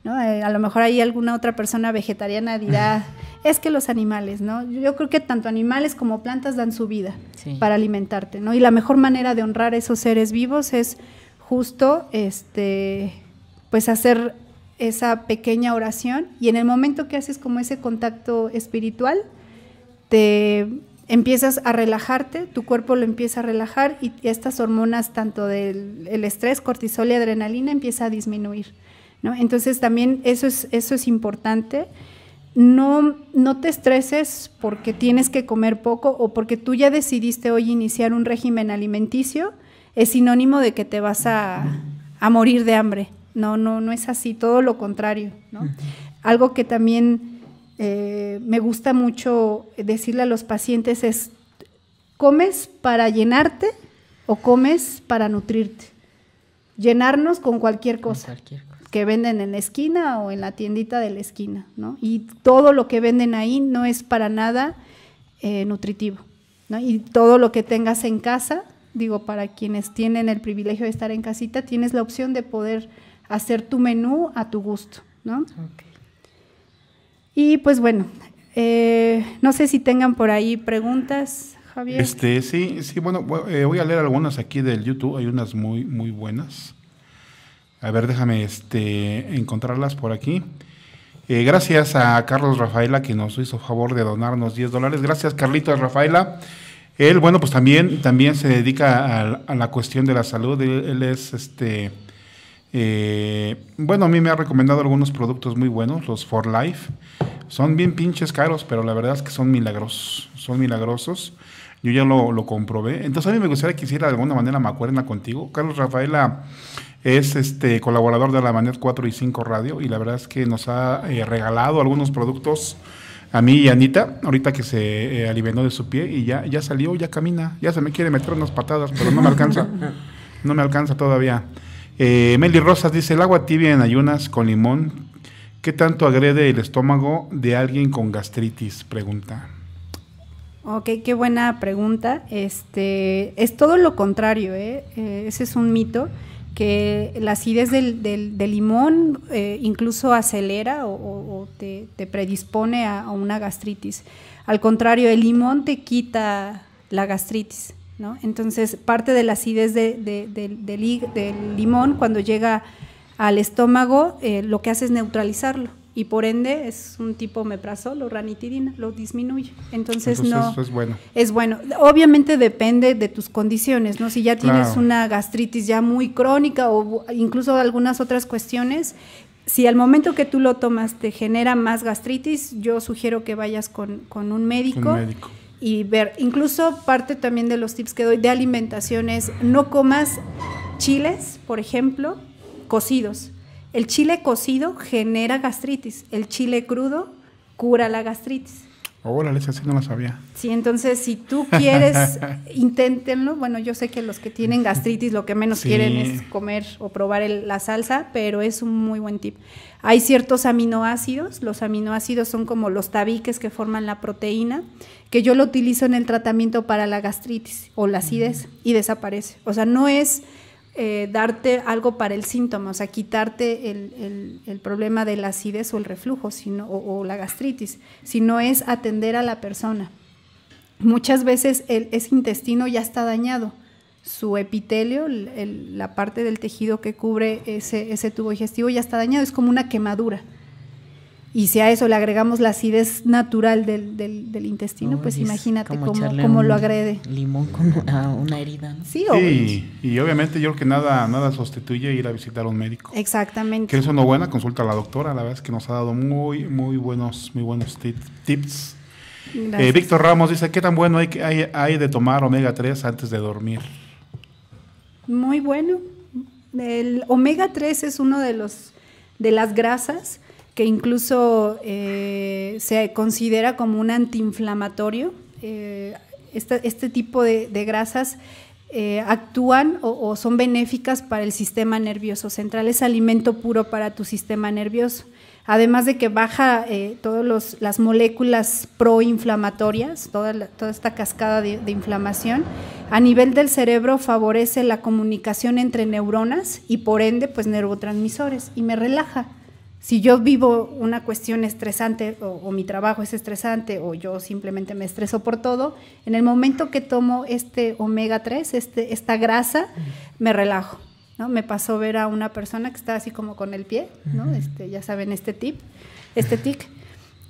¿no? Eh, a lo mejor hay alguna otra persona vegetariana dirá, es que los animales, ¿no? Yo creo que tanto animales como plantas dan su vida para alimentarte, ¿no? Y la mejor manera de honrar a esos seres vivos es justo este pues hacer esa pequeña oración y en el momento que haces como ese contacto espiritual, te empiezas a relajarte, tu cuerpo lo empieza a relajar y estas hormonas, tanto del estrés, cortisol y adrenalina, empieza a disminuir. ¿no? Entonces también eso es, eso es importante. No, no te estreses porque tienes que comer poco o porque tú ya decidiste hoy iniciar un régimen alimenticio, es sinónimo de que te vas a, a morir de hambre. No, no, no es así, todo lo contrario. ¿no? Algo que también eh, me gusta mucho decirle a los pacientes es, ¿comes para llenarte o comes para nutrirte? Llenarnos con cualquier cosa. que venden en la esquina o en la tiendita de la esquina, ¿no? Y todo lo que venden ahí no es para nada eh, nutritivo, ¿no? Y todo lo que tengas en casa, digo, para quienes tienen el privilegio de estar en casita, tienes la opción de poder hacer tu menú a tu gusto, ¿no? Y pues bueno, eh, no sé si tengan por ahí preguntas, Javier. Este, sí, sí, bueno, eh, voy a leer algunas aquí del YouTube, hay unas muy, muy buenas. A ver, déjame este, encontrarlas por aquí. Eh, gracias a Carlos Rafaela que nos hizo favor de donarnos 10 dólares. Gracias, Carlitos Rafaela. Él, bueno, pues también, también se dedica a, la cuestión de la salud. él es este eh, bueno, a mí me ha recomendado algunos productos muy buenos, los For Life. Son bien pinches caros, pero la verdad es que son milagrosos. Son milagrosos. Yo ya lo, comprobé. Entonces a mí me gustaría que hiciera de alguna manera Macuerna contigo. Carlos Rafaela es este colaborador de la Manet 4 y 5 Radio y la verdad es que nos ha eh, regalado algunos productos a mí y a Anita, ahorita que se eh, de su pie y ya, ya salió, ya camina, ya se me quiere meter unas patadas, pero no me alcanza. no me alcanza todavía. Eh, Meli Rosas dice, el agua tibia en ayunas con limón, ¿qué tanto agrede el estómago de alguien con gastritis? Pregunta. Ok, qué buena pregunta. Este, es todo lo contrario, ¿eh? Eh, ese es un mito que la acidez del, limón eh, incluso acelera o, te, predispone a, una gastritis. Al contrario, el limón te quita la gastritis. ¿no? Entonces, parte de la acidez de, del limón, cuando llega al estómago, eh, lo que hace es neutralizarlo. Y por ende es un tipo meprazol o ranitidina, lo disminuye. Entonces, no. es bueno. Es bueno. Obviamente depende de tus condiciones, ¿no? Si ya tienes una gastritis ya muy crónica o incluso algunas otras cuestiones, si al momento que tú lo tomas te genera más gastritis, yo sugiero que vayas con, un médico. Un médico y ver. Incluso parte también de los tips que doy de alimentación es no comas chiles, por ejemplo, cocidos. El chile cocido genera gastritis, el chile crudo cura la gastritis. Oh, la leche sí no la sabía. Sí, entonces si tú quieres, inténtenlo. Bueno, yo sé que los que tienen gastritis lo que menos quieren es comer o probar la salsa, pero es un muy buen tip. Hay ciertos aminoácidos, los aminoácidos son como los tabiques que forman la proteína, que yo lo utilizo en el tratamiento para la gastritis o la acidez mm. y desaparece. O sea, no es eh, darte algo para el síntoma, o sea, quitarte el, el, problema de la acidez o el reflujo sino, o, la gastritis, sino es atender a la persona. Muchas veces el, ese intestino ya está dañado, su epitelio, la parte del tejido que cubre ese, ese tubo digestivo ya está dañado, es como una quemadura y si a eso le agregamos la acidez natural del, del, intestino, pues imagínate cómo, lo agrede. Limón como una, herida. Sí, y obviamente yo creo que nada, nada sustituye ir a visitar a un médico. Exactamente. Que es una buena consulta a la doctora, la verdad es que nos ha dado muy, muy buenos, muy buenos tips. Eh, Víctor Ramos dice, ¿qué tan bueno hay, hay, hay de tomar omega 3 antes de dormir? Muy bueno. El omega 3 es uno de los de las grasas que incluso eh, se considera como un antiinflamatorio. Eh, este, tipo de, grasas eh, actúan o, son benéficas para el sistema nervioso central. Es alimento puro para tu sistema nervioso. Además de que baja todas las moléculas proinflamatorias, toda, toda esta cascada de, de, inflamación, a nivel del cerebro favorece la comunicación entre neuronas y por ende pues neurotransmisores y me relaja si yo vivo una cuestión estresante o, mi trabajo es estresante o yo simplemente me estreso por todo, en el momento que tomo este omega 3, este, esta grasa, me relajo. ¿no? Me pasó ver a una persona que está así como con el pie, este, ya saben este tip, este tic,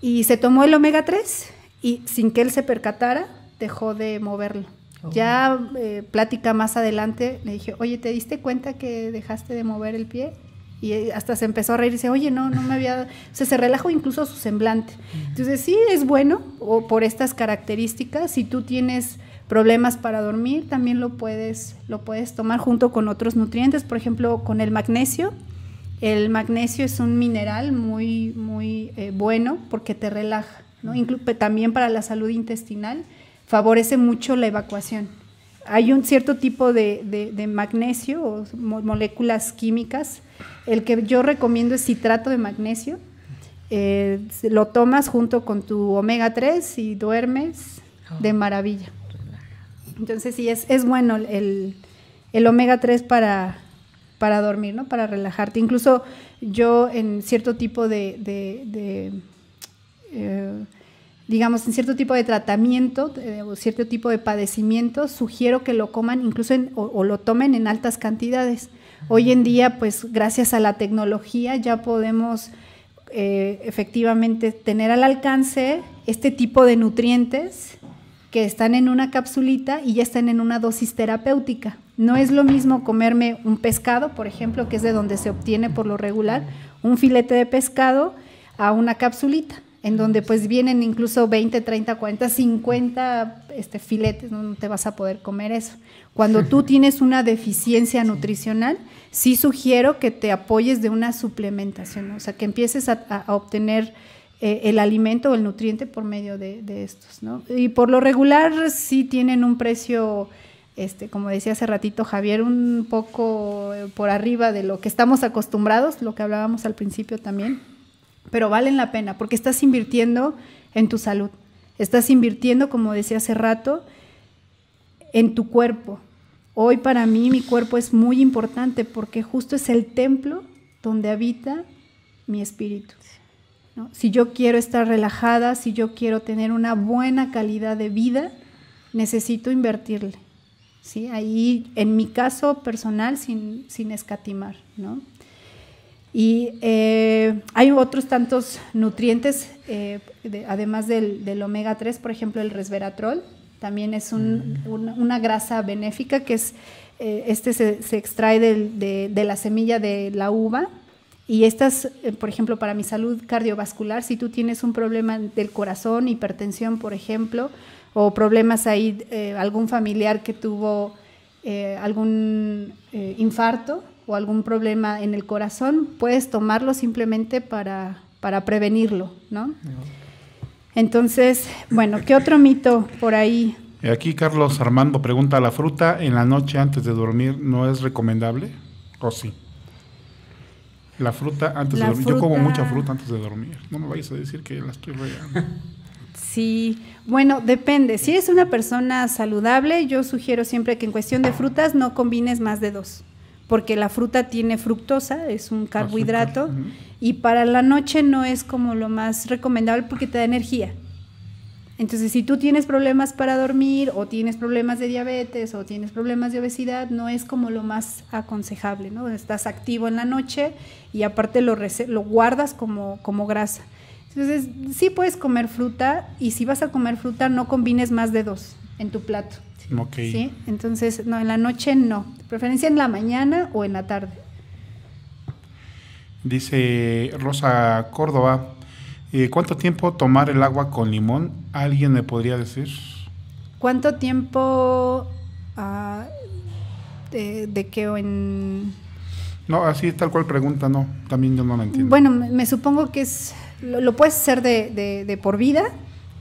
y se tomó el omega 3 y sin que él se percatara, dejó de moverlo. Oh. Ya eh, plática más adelante, le dije, oye, ¿te diste cuenta que dejaste de mover el pie? Y hasta se empezó a reír y dice, oye, no, no me había... O sea, se relajó incluso su semblante. Entonces, sí, es bueno o por estas características. Si tú tienes problemas para dormir, también lo puedes, lo puedes tomar junto con otros nutrientes, por ejemplo, con el magnesio. El magnesio es un mineral muy, muy eh, bueno porque te relaja, ¿no? también para la salud intestinal, favorece mucho la evacuación hay un cierto tipo de, magnesio o moléculas químicas. El que yo recomiendo es citrato de magnesio. Eh, lo tomas junto con tu omega 3 y duermes ah. de maravilla. Entonces sí, es, es bueno el, el, omega 3 para, para dormir, ¿no? Para relajarte. Incluso yo en cierto tipo de, eh, digamos, en cierto tipo de tratamiento eh, o cierto tipo de padecimiento, sugiero que lo coman incluso o, lo tomen en altas cantidades. Hoy en día, pues gracias a la tecnología ya podemos eh, efectivamente tener al alcance este tipo de nutrientes que están en una capsulita y ya están en una dosis terapéutica. No es lo mismo comerme un pescado, por ejemplo, que es de donde se obtiene por lo regular, un filete de pescado a una capsulita en donde pues vienen incluso 20, 30, 40, 50 este, filetes, no te vas a poder comer eso. Cuando tú tienes una deficiencia nutricional, sí sugiero que te apoyes de una suplementación, o sea, que empieces a, obtener eh, el alimento o el nutriente por medio de, estos. ¿no? Y por lo regular sí tienen un precio... Este, como decía hace ratito Javier, un poco eh, por arriba de lo que estamos acostumbrados, lo que hablábamos al principio también pero valen la pena porque estás invirtiendo en tu salud, estás invirtiendo, como decía hace rato, en tu cuerpo. Hoy para mí mi cuerpo es muy importante porque justo es el templo donde habita mi espíritu. Si yo quiero estar relajada, si yo quiero tener una buena calidad de vida, necesito invertirle. ¿sí? Ahí, en mi caso personal, sin, sin escatimar. ¿no? Y eh, hay otros tantos nutrientes, eh, además del, omega 3, por ejemplo, el resveratrol, también es mm. una, grasa benéfica que es, eh, este se, extrae de, de, la semilla de la uva. Y estas, por ejemplo, para mi salud cardiovascular, si tú tienes un problema del corazón, hipertensión, por ejemplo, o problemas ahí, algún familiar que tuvo algún infarto, o algún problema en el corazón, puedes tomarlo simplemente para, para prevenirlo, ¿no? Entonces, bueno, ¿qué otro mito por ahí? Aquí Carlos Armando pregunta, ¿la fruta en la noche antes de dormir no es recomendable o sí? La fruta antes de dormir. Yo como mucha fruta antes de dormir. No me vayas a decir que la estoy regando. Sí, bueno, depende. Si eres una persona saludable, yo sugiero siempre que en cuestión de frutas no combines más de dos porque la fruta tiene fructosa, es un ah, carbohidrato, y para la noche no es como lo más recomendable porque te da energía. Entonces, si tú tienes problemas para dormir o tienes problemas de diabetes o tienes problemas de obesidad, no es como lo más aconsejable, ¿no? Estás activo en la noche y aparte lo, guardas como, como grasa. Entonces, sí puedes comer fruta y si vas a comer fruta, no combines más de dos en tu plato. ¿Sí? Entonces, no, en la noche no. preferencia en la mañana o en la tarde. Dice Rosa Córdoba, eh, ¿cuánto tiempo tomar el agua con limón? ¿Alguien me podría decir? ¿Cuánto tiempo ah, de, de qué o en...? No, así tal cual pregunta, no, también yo no la entiendo. Bueno, me, supongo que es, lo, puedes hacer de, de por vida,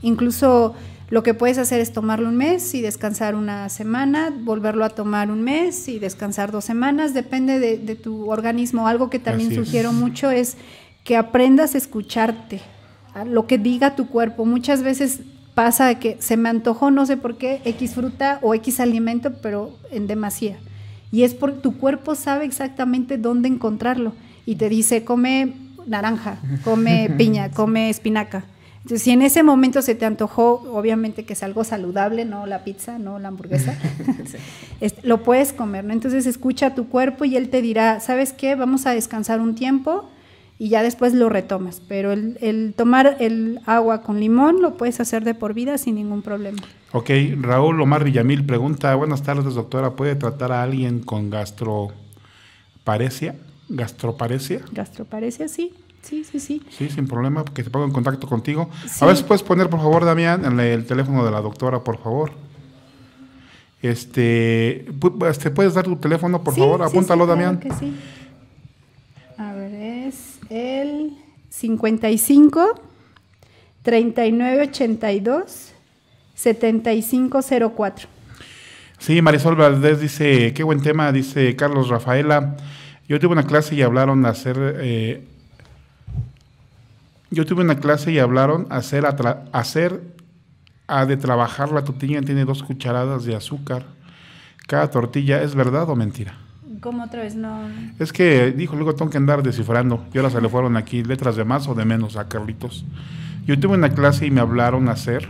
incluso lo que puedes hacer es tomarlo un mes y descansar una semana, volverlo a tomar un mes y descansar dos semanas, depende de, tu organismo. Algo que también sugiero mucho es que aprendas a escucharte, lo que diga tu cuerpo. Muchas veces pasa que se me antojó, no sé por qué, X fruta o X alimento, pero en demasía. Y es porque tu cuerpo sabe exactamente dónde encontrarlo y te dice, come naranja, come piña, come espinaca. Este, si en ese momento se te antojó, obviamente que es algo saludable, no la pizza, no la hamburguesa, lo puedes comer, ¿no? Entonces escucha a tu cuerpo y él te dirá, ¿sabes qué? Vamos a descansar un tiempo y ya después lo retomas. Pero el, tomar el agua con limón lo puedes hacer de por vida sin ningún problema. Ok, Raúl Omar Villamil pregunta, buenas tardes doctora, ¿puede tratar a alguien con ¿Gastroparesia? Gastroparesia, sí. Sí, sí, sí. Sí, sin problema, porque te pongo en contacto contigo. A ver si puedes poner, por favor, Damián, el teléfono de la doctora, por favor. Este, este ¿puedes dar tu teléfono, por favor? Apúntalo, sí, Damián. Claro que sí. A ver, es el 55 3982 7504. Sí, Marisol Valdés dice, qué buen tema, dice Carlos Rafaela. Yo tuve una clase y hablaron de hacer eh, yo tuve una clase y hablaron hacer, hacer a de trabajar la tortilla tiene dos cucharadas de azúcar. Cada tortilla, ¿es verdad o mentira? ¿Cómo otra vez no? Es que dijo, luego tengo que andar descifrando. Y ahora se le fueron aquí letras de más o de menos a Carlitos. Yo tuve una clase y me hablaron hacer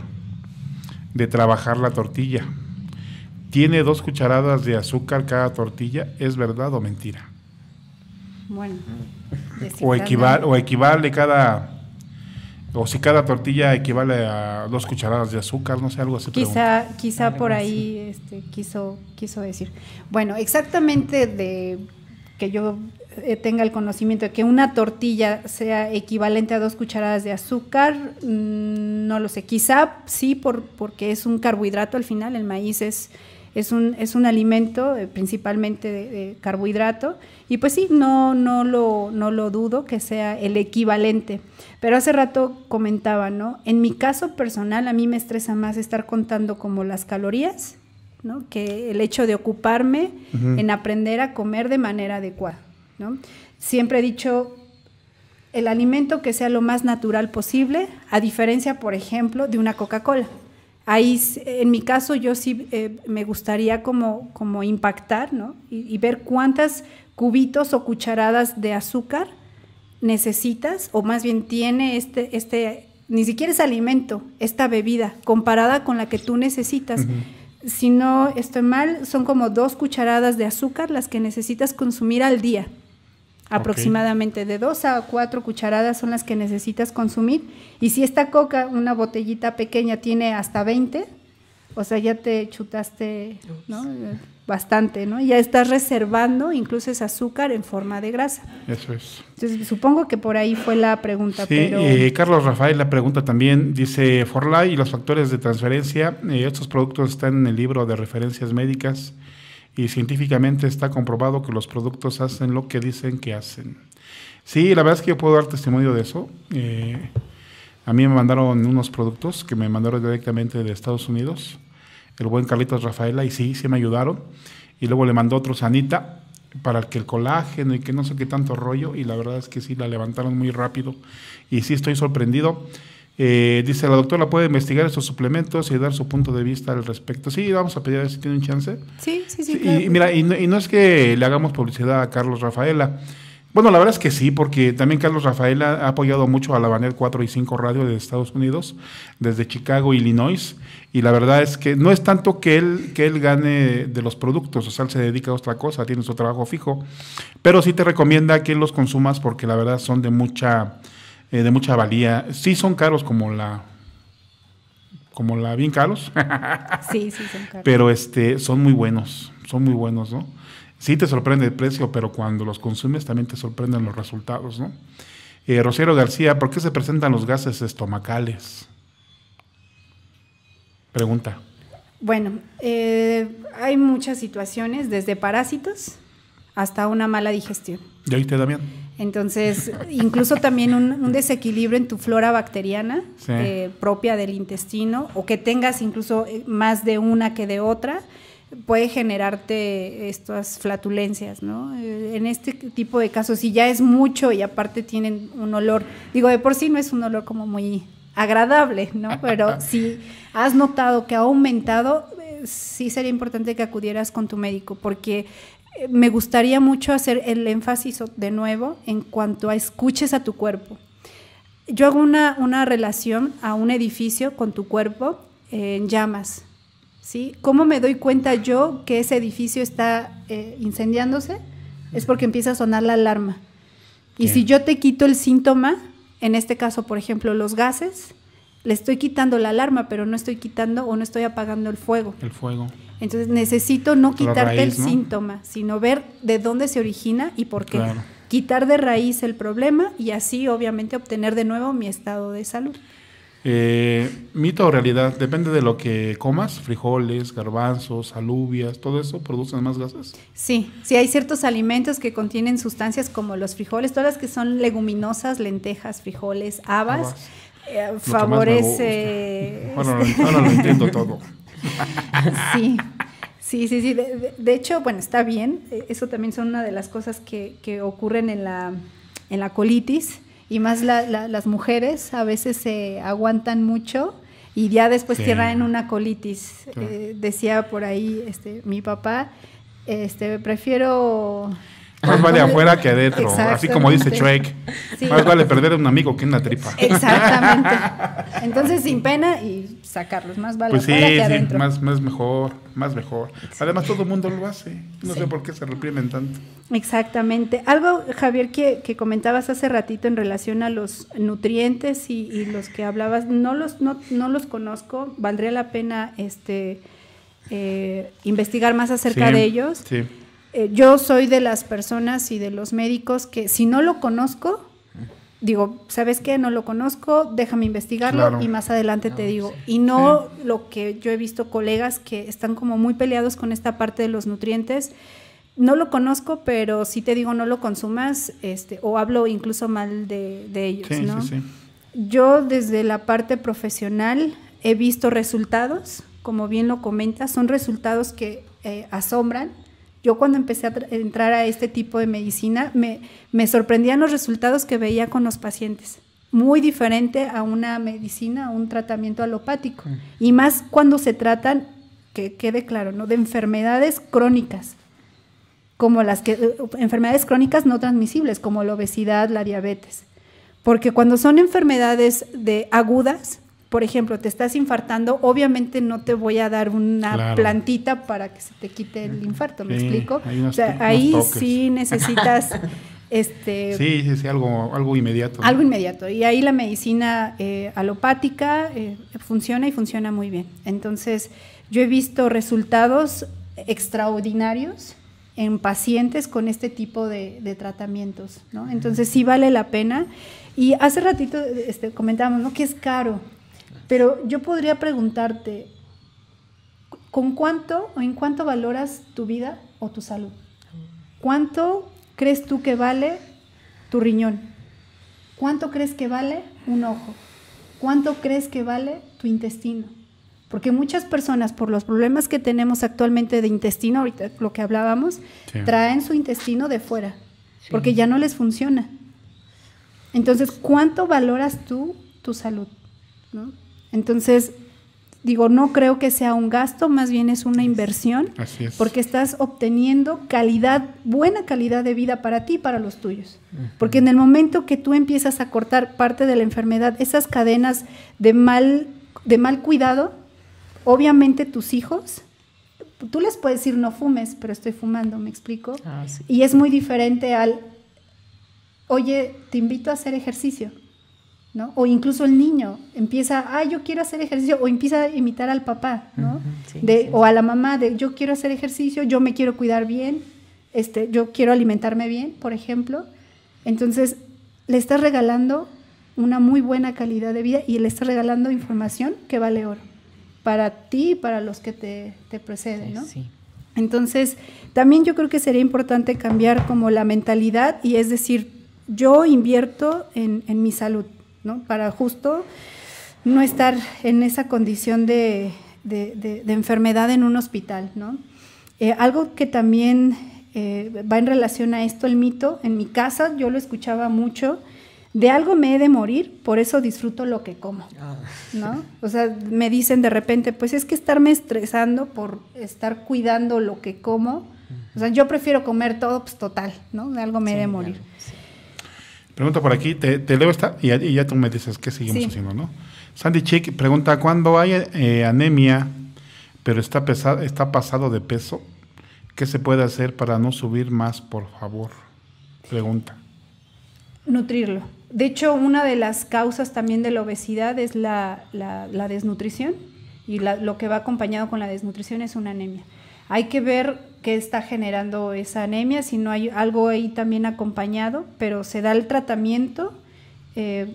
de trabajar la tortilla. Tiene dos cucharadas de azúcar cada tortilla, ¿es verdad o mentira? Bueno. O, o equivale cada o si cada tortilla equivale a dos cucharadas de azúcar, no sé, algo así. Quizá, quizá por ahí este, quiso, quiso decir. Bueno, exactamente de que yo eh, tenga el conocimiento de que una tortilla sea equivalente a dos cucharadas de azúcar, mm, no lo sé. Quizá sí, por, porque es un carbohidrato al final, el maíz es es un, alimento eh, principalmente de, carbohidrato y pues sí, no, no, lo, no lo dudo que sea el equivalente. Pero hace rato comentaba, ¿no? En mi caso personal a mí me estresa más estar contando como las calorías, ¿no? Que el hecho de ocuparme en aprender a comer de manera adecuada, ¿no? Siempre he dicho el alimento que sea lo más natural posible, a diferencia, por ejemplo, de una Coca-Cola en mi caso yo sí eh, me gustaría como, impactar, ¿no? Y, ver cuántas cubitos o cucharadas de azúcar necesitas, o más bien tiene este, este ni siquiera es alimento, esta bebida, comparada con la que tú necesitas. Si no estoy mal, son como dos cucharadas de azúcar las que necesitas consumir al día. Aproximadamente de dos a cuatro cucharadas son las que necesitas consumir. Y si esta coca, una botellita pequeña, tiene hasta 20, o sea, ya te chutaste bastante, ¿no? Ya estás reservando incluso ese azúcar en forma de grasa. Eso es. Entonces, supongo que por ahí fue la pregunta. Eh, Carlos Rafael la pregunta también, dice, Forlay y los factores de transferencia, eh, estos productos están en el libro de referencias médicas y científicamente está comprobado que los productos hacen lo que dicen que hacen. Sí, la verdad es que yo puedo dar testimonio de eso. Eh, a mí me mandaron unos productos que me mandaron directamente de Estados Unidos, el buen Carlitos Rafaela, y sí, sí me ayudaron. Y luego le mandó otro Sanita, Anita para que el colágeno y que no sé qué tanto rollo, y la verdad es que sí, la levantaron muy rápido. Y sí estoy sorprendido. Eh, dice, la doctora puede investigar estos suplementos y dar su punto de vista al respecto. Sí, vamos a pedir a ver si tiene un chance. Sí, sí, sí. Y mira, y no, es que le hagamos publicidad a Carlos Rafaela. Bueno, la verdad es que sí, porque también Carlos Rafaela ha apoyado mucho a la banel 4 y 5 Radio de Estados Unidos, desde Chicago, Illinois, y la verdad es que no es tanto que él, que él gane de los productos, o sea, él se dedica a otra cosa, tiene su trabajo fijo, pero sí te recomienda que los consumas porque la verdad son de mucha eh, de mucha valía. Sí son caros como la como la bien caros. sí, sí son caros. Pero este son muy buenos, son muy buenos, ¿no? Sí te sorprende el precio, pero cuando los consumes también te sorprenden los resultados, ¿no? Eh, García, ¿por qué se presentan los gases estomacales? Pregunta. Bueno, eh, hay muchas situaciones, desde parásitos hasta una mala digestión. ¿Y ahí te, entonces, incluso también un, desequilibrio en tu flora bacteriana eh, propia del intestino o que tengas incluso eh, más de una que de otra puede generarte estas flatulencias, ¿no? Eh, en este tipo de casos, si ya es mucho y aparte tienen un olor, digo, de por sí no es un olor como muy agradable, ¿no? Pero si has notado que ha aumentado, sí sería importante que acudieras con tu médico, porque me gustaría mucho hacer el énfasis de nuevo en cuanto a escuches a tu cuerpo. Yo hago una, relación a un edificio con tu cuerpo en llamas. ¿sí? ¿Cómo me doy cuenta yo que ese edificio está eh, incendiándose? Es porque empieza a sonar la alarma. Y si yo te quito el síntoma, en este caso, por ejemplo, los gases, le estoy quitando la alarma, pero no estoy quitando o no estoy apagando el fuego. El fuego. Entonces necesito no quitarte el síntoma, sino ver de dónde se origina y por qué. Quitar de raíz el problema y así obviamente obtener de nuevo mi estado de salud. Eh, mito o realidad, depende de lo que comas, frijoles, garbanzos, alubias, todo eso producen más gases. Sí, sí hay ciertos alimentos que contienen sustancias como los frijoles, todas las que son leguminosas, lentejas, frijoles, habas eh, favorece... ahora lo entiendo todo. sí. Sí, sí, sí. De, hecho, bueno, está bien. E, eso también son una de las cosas que, que ocurren en la, en la colitis. Y más las mujeres a veces se aguantan mucho y ya después cierran en una colitis. Eh, decía por ahí este, mi papá, este, prefiero más vale afuera que adentro, así como dice Shrek. Más vale perder a un amigo que una tripa. Exactamente. Entonces, sin pena y sacarlos, más vale pues más, más mejor, más mejor. Además, todo el mundo lo hace. No sé por qué se reprimen tanto. Exactamente. Algo, Javier, que, comentabas hace ratito en relación a los nutrientes y, los que hablabas, no los, no, no los conozco, valdría la pena este eh, investigar más acerca de ellos. Sí. Eh, yo soy de las personas y de los médicos que si no lo conozco, digo, ¿sabes qué? No lo conozco, déjame investigarlo y más adelante te digo. Y no lo que yo he visto colegas que están como muy peleados con esta parte de los nutrientes. No lo conozco, pero si te digo no lo consumas, este, o hablo incluso mal de, ellos, Yo desde la parte profesional he visto resultados, como bien lo comentas, son resultados que eh, asombran, yo cuando empecé a entrar a este tipo de medicina, me, sorprendían los resultados que veía con los pacientes muy diferente a una medicina, un tratamiento alopático. Y más cuando se tratan, que quede claro, ¿no? de enfermedades crónicas, como las que, eh, enfermedades crónicas no transmisibles, como la obesidad, la diabetes. Porque cuando son enfermedades de agudas, por ejemplo, te estás infartando, obviamente no te voy a dar una plantita para que se te quite el infarto, ¿me explico? ahí sí necesitas este Sí, sí, sí, algo algo inmediato. Algo inmediato y ahí la medicina eh, alopática eh, funciona y funciona muy bien. Entonces, yo he visto resultados extraordinarios en pacientes con este tipo de, tratamientos, ¿no? Entonces sí vale la pena. Y hace ratito este, comentábamos, ¿no? Que es caro. Pero yo podría preguntarte, ¿con cuánto o en cuánto valoras tu vida o tu salud? ¿Cuánto crees tú que vale tu riñón? ¿Cuánto crees que vale un ojo? ¿Cuánto crees que vale tu intestino? Porque muchas personas, por los problemas que tenemos actualmente de intestino, ahorita lo que hablábamos, traen su intestino de fuera, porque ya no les funciona. Entonces, ¿cuánto valoras tú tu salud? Entonces, digo, no creo que sea un gasto, más bien es una inversión, porque estás obteniendo calidad, buena calidad de vida para ti y para los tuyos. Porque en el momento que tú empiezas a cortar parte de la enfermedad, esas cadenas de mal, de mal cuidado, obviamente tus hijos, tú les puedes decir no fumes, pero estoy fumando, ¿me explico? Ah, y es muy diferente al, oye, te invito a hacer ejercicio ¿no? O incluso el niño empieza, ah, yo quiero hacer ejercicio, o empieza a imitar al papá, ¿no? de, O a la mamá de, yo quiero hacer ejercicio, yo me quiero cuidar bien, este, yo quiero alimentarme bien, por ejemplo. Entonces, le estás regalando una muy buena calidad de vida y le estás regalando información que vale oro para ti y para los que te, te preceden, Entonces, también yo creo que sería importante cambiar como la mentalidad y es decir, yo invierto en, en mi salud, ¿no? Para justo no estar en esa condición de, enfermedad en un hospital, ¿no? Eh, algo que también eh, va en relación a esto, el mito, en mi casa yo lo escuchaba mucho, de algo me he de morir, por eso disfruto lo que como, ¿no? Ah. O sea, me dicen de repente, pues es que estarme estresando por estar cuidando lo que como, o sea, yo prefiero comer todo, pues total, ¿no? De algo me he de morir. sí. Pregunta por aquí, te, leo esta y, ya tú me dices qué seguimos haciendo, ¿no? Sandy Chick pregunta, ¿cuándo hay eh, anemia, pero está, está pasado de peso? ¿Qué se puede hacer para no subir más, por favor? Pregunta. Nutrirlo. De hecho, una de las causas también de la obesidad es la, la, desnutrición y lo que va acompañado con la desnutrición es una anemia. Hay que ver que está generando esa anemia, si no hay algo ahí también acompañado, pero se da el tratamiento eh,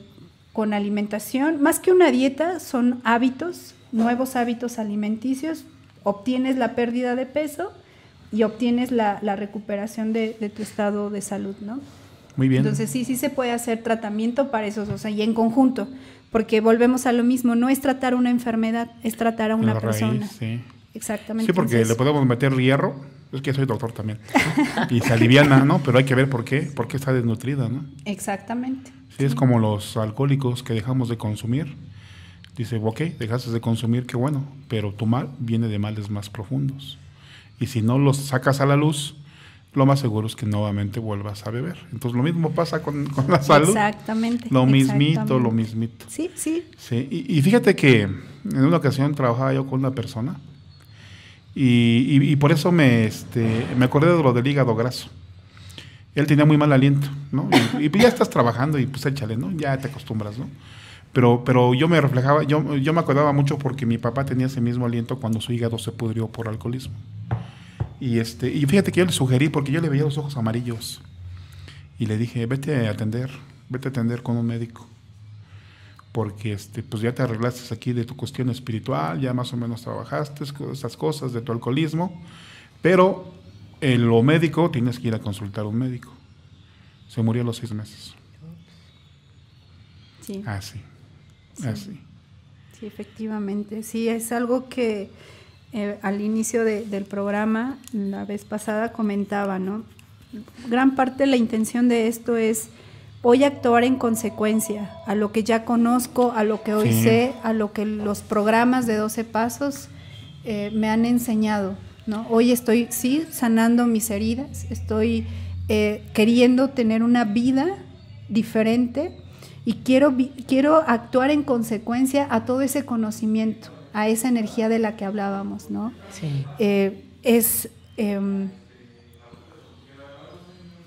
con alimentación. Más que una dieta, son hábitos, nuevos hábitos alimenticios. Obtienes la pérdida de peso y obtienes la, recuperación de, tu estado de salud, ¿no? Muy bien. Entonces sí, sí se puede hacer tratamiento para esos, o sea, y en conjunto, porque volvemos a lo mismo, no es tratar una enfermedad, es tratar a una persona. Exactamente. Sí, porque le podemos meter hierro. Es que soy doctor también. y se aliviana, ¿no? Pero hay que ver por qué, por qué está desnutrida, ¿no? Exactamente. Sí, es como los alcohólicos que dejamos de consumir. Dice, ok, dejaste de consumir, qué bueno, pero tu mal viene de males más profundos. Y si no los sacas a la luz, lo más seguro es que nuevamente vuelvas a beber. Entonces lo mismo pasa con, la salud. Exactamente. Lo mismito, lo mismito. Sí, sí. sí. Y, y, fíjate que en una ocasión trabajaba yo con una persona y, por eso me, este, me acordé de lo del hígado graso. Él tenía muy mal aliento, ¿no? Y, pues ya estás trabajando y pues échale, ¿no? Ya te acostumbras, ¿no? Pero, pero yo me reflejaba, yo, yo me acordaba mucho porque mi papá tenía ese mismo aliento cuando su hígado se pudrió por alcoholismo. Y, este, y fíjate que yo le sugerí, porque yo le veía los ojos amarillos. Y le dije, vete a atender, vete a atender con un médico porque este, pues ya te arreglaste aquí de tu cuestión espiritual, ya más o menos trabajaste esas cosas, de tu alcoholismo, pero en lo médico tienes que ir a consultar a un médico. Se murió a los seis meses. Sí. Así, sí. así. Sí, efectivamente. Sí, es algo que eh, al inicio del programa, la vez pasada comentaba, ¿no? Gran parte de la intención de esto es voy a actuar en consecuencia a lo que ya conozco, a lo que hoy sé, a lo que los programas de 12 pasos eh, me han enseñado. ¿no? Hoy estoy, sí, sanando mis heridas, estoy eh, queriendo tener una vida diferente y quiero, quiero actuar en consecuencia a todo ese conocimiento, a esa energía de la que hablábamos. ¿no? Sí. Eh, es em,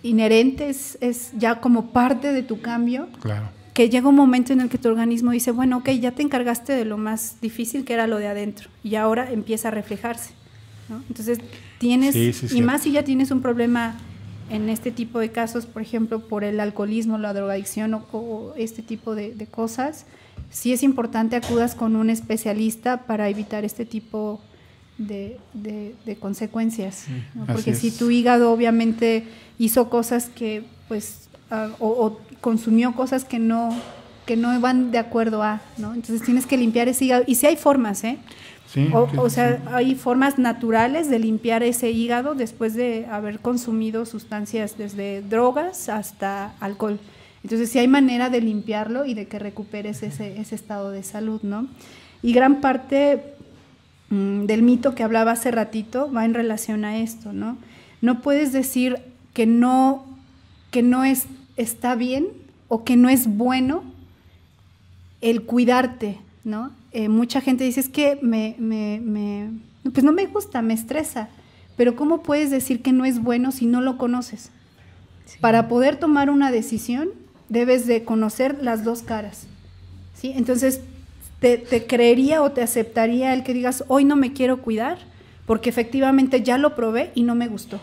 inherentes, es ya como parte de tu cambio. Claro. Que llega un momento en el que tu organismo dice, bueno, ok, ya te encargaste de lo más difícil que era lo de adentro y ahora empieza a reflejarse. Entonces tienes, y más si ya tienes un problema en este tipo de casos, por ejemplo, por el alcoholismo, la drogadicción o, este tipo de, de, cosas, sí es importante acudas con un especialista para evitar este tipo de, consecuencias. Porque si tu hígado obviamente hizo cosas que, pues, ah, o, consumió cosas que no, que no van de acuerdo a, ¿no? Entonces tienes que limpiar ese hígado. Y si hay formas, ¿eh? o, sea, hay formas naturales de limpiar ese hígado después de haber consumido sustancias desde drogas hasta alcohol. Entonces sí hay manera de limpiarlo y de que recuperes ese, ese estado de salud, ¿no? Y gran parte Mm, del mito que hablaba hace ratito va en relación a esto, ¿no? No puedes decir que no, que no es, está bien o que no es bueno el cuidarte, ¿no? Eh, mucha gente dice, es que me, pues no me gusta, me estresa, pero ¿cómo puedes decir que no es bueno si no lo conoces? Para poder tomar una decisión, debes de conocer las dos caras, ¿sí? Entonces, te, creería o te aceptaría el que digas, hoy no me quiero cuidar, porque efectivamente ya lo probé y no me gustó.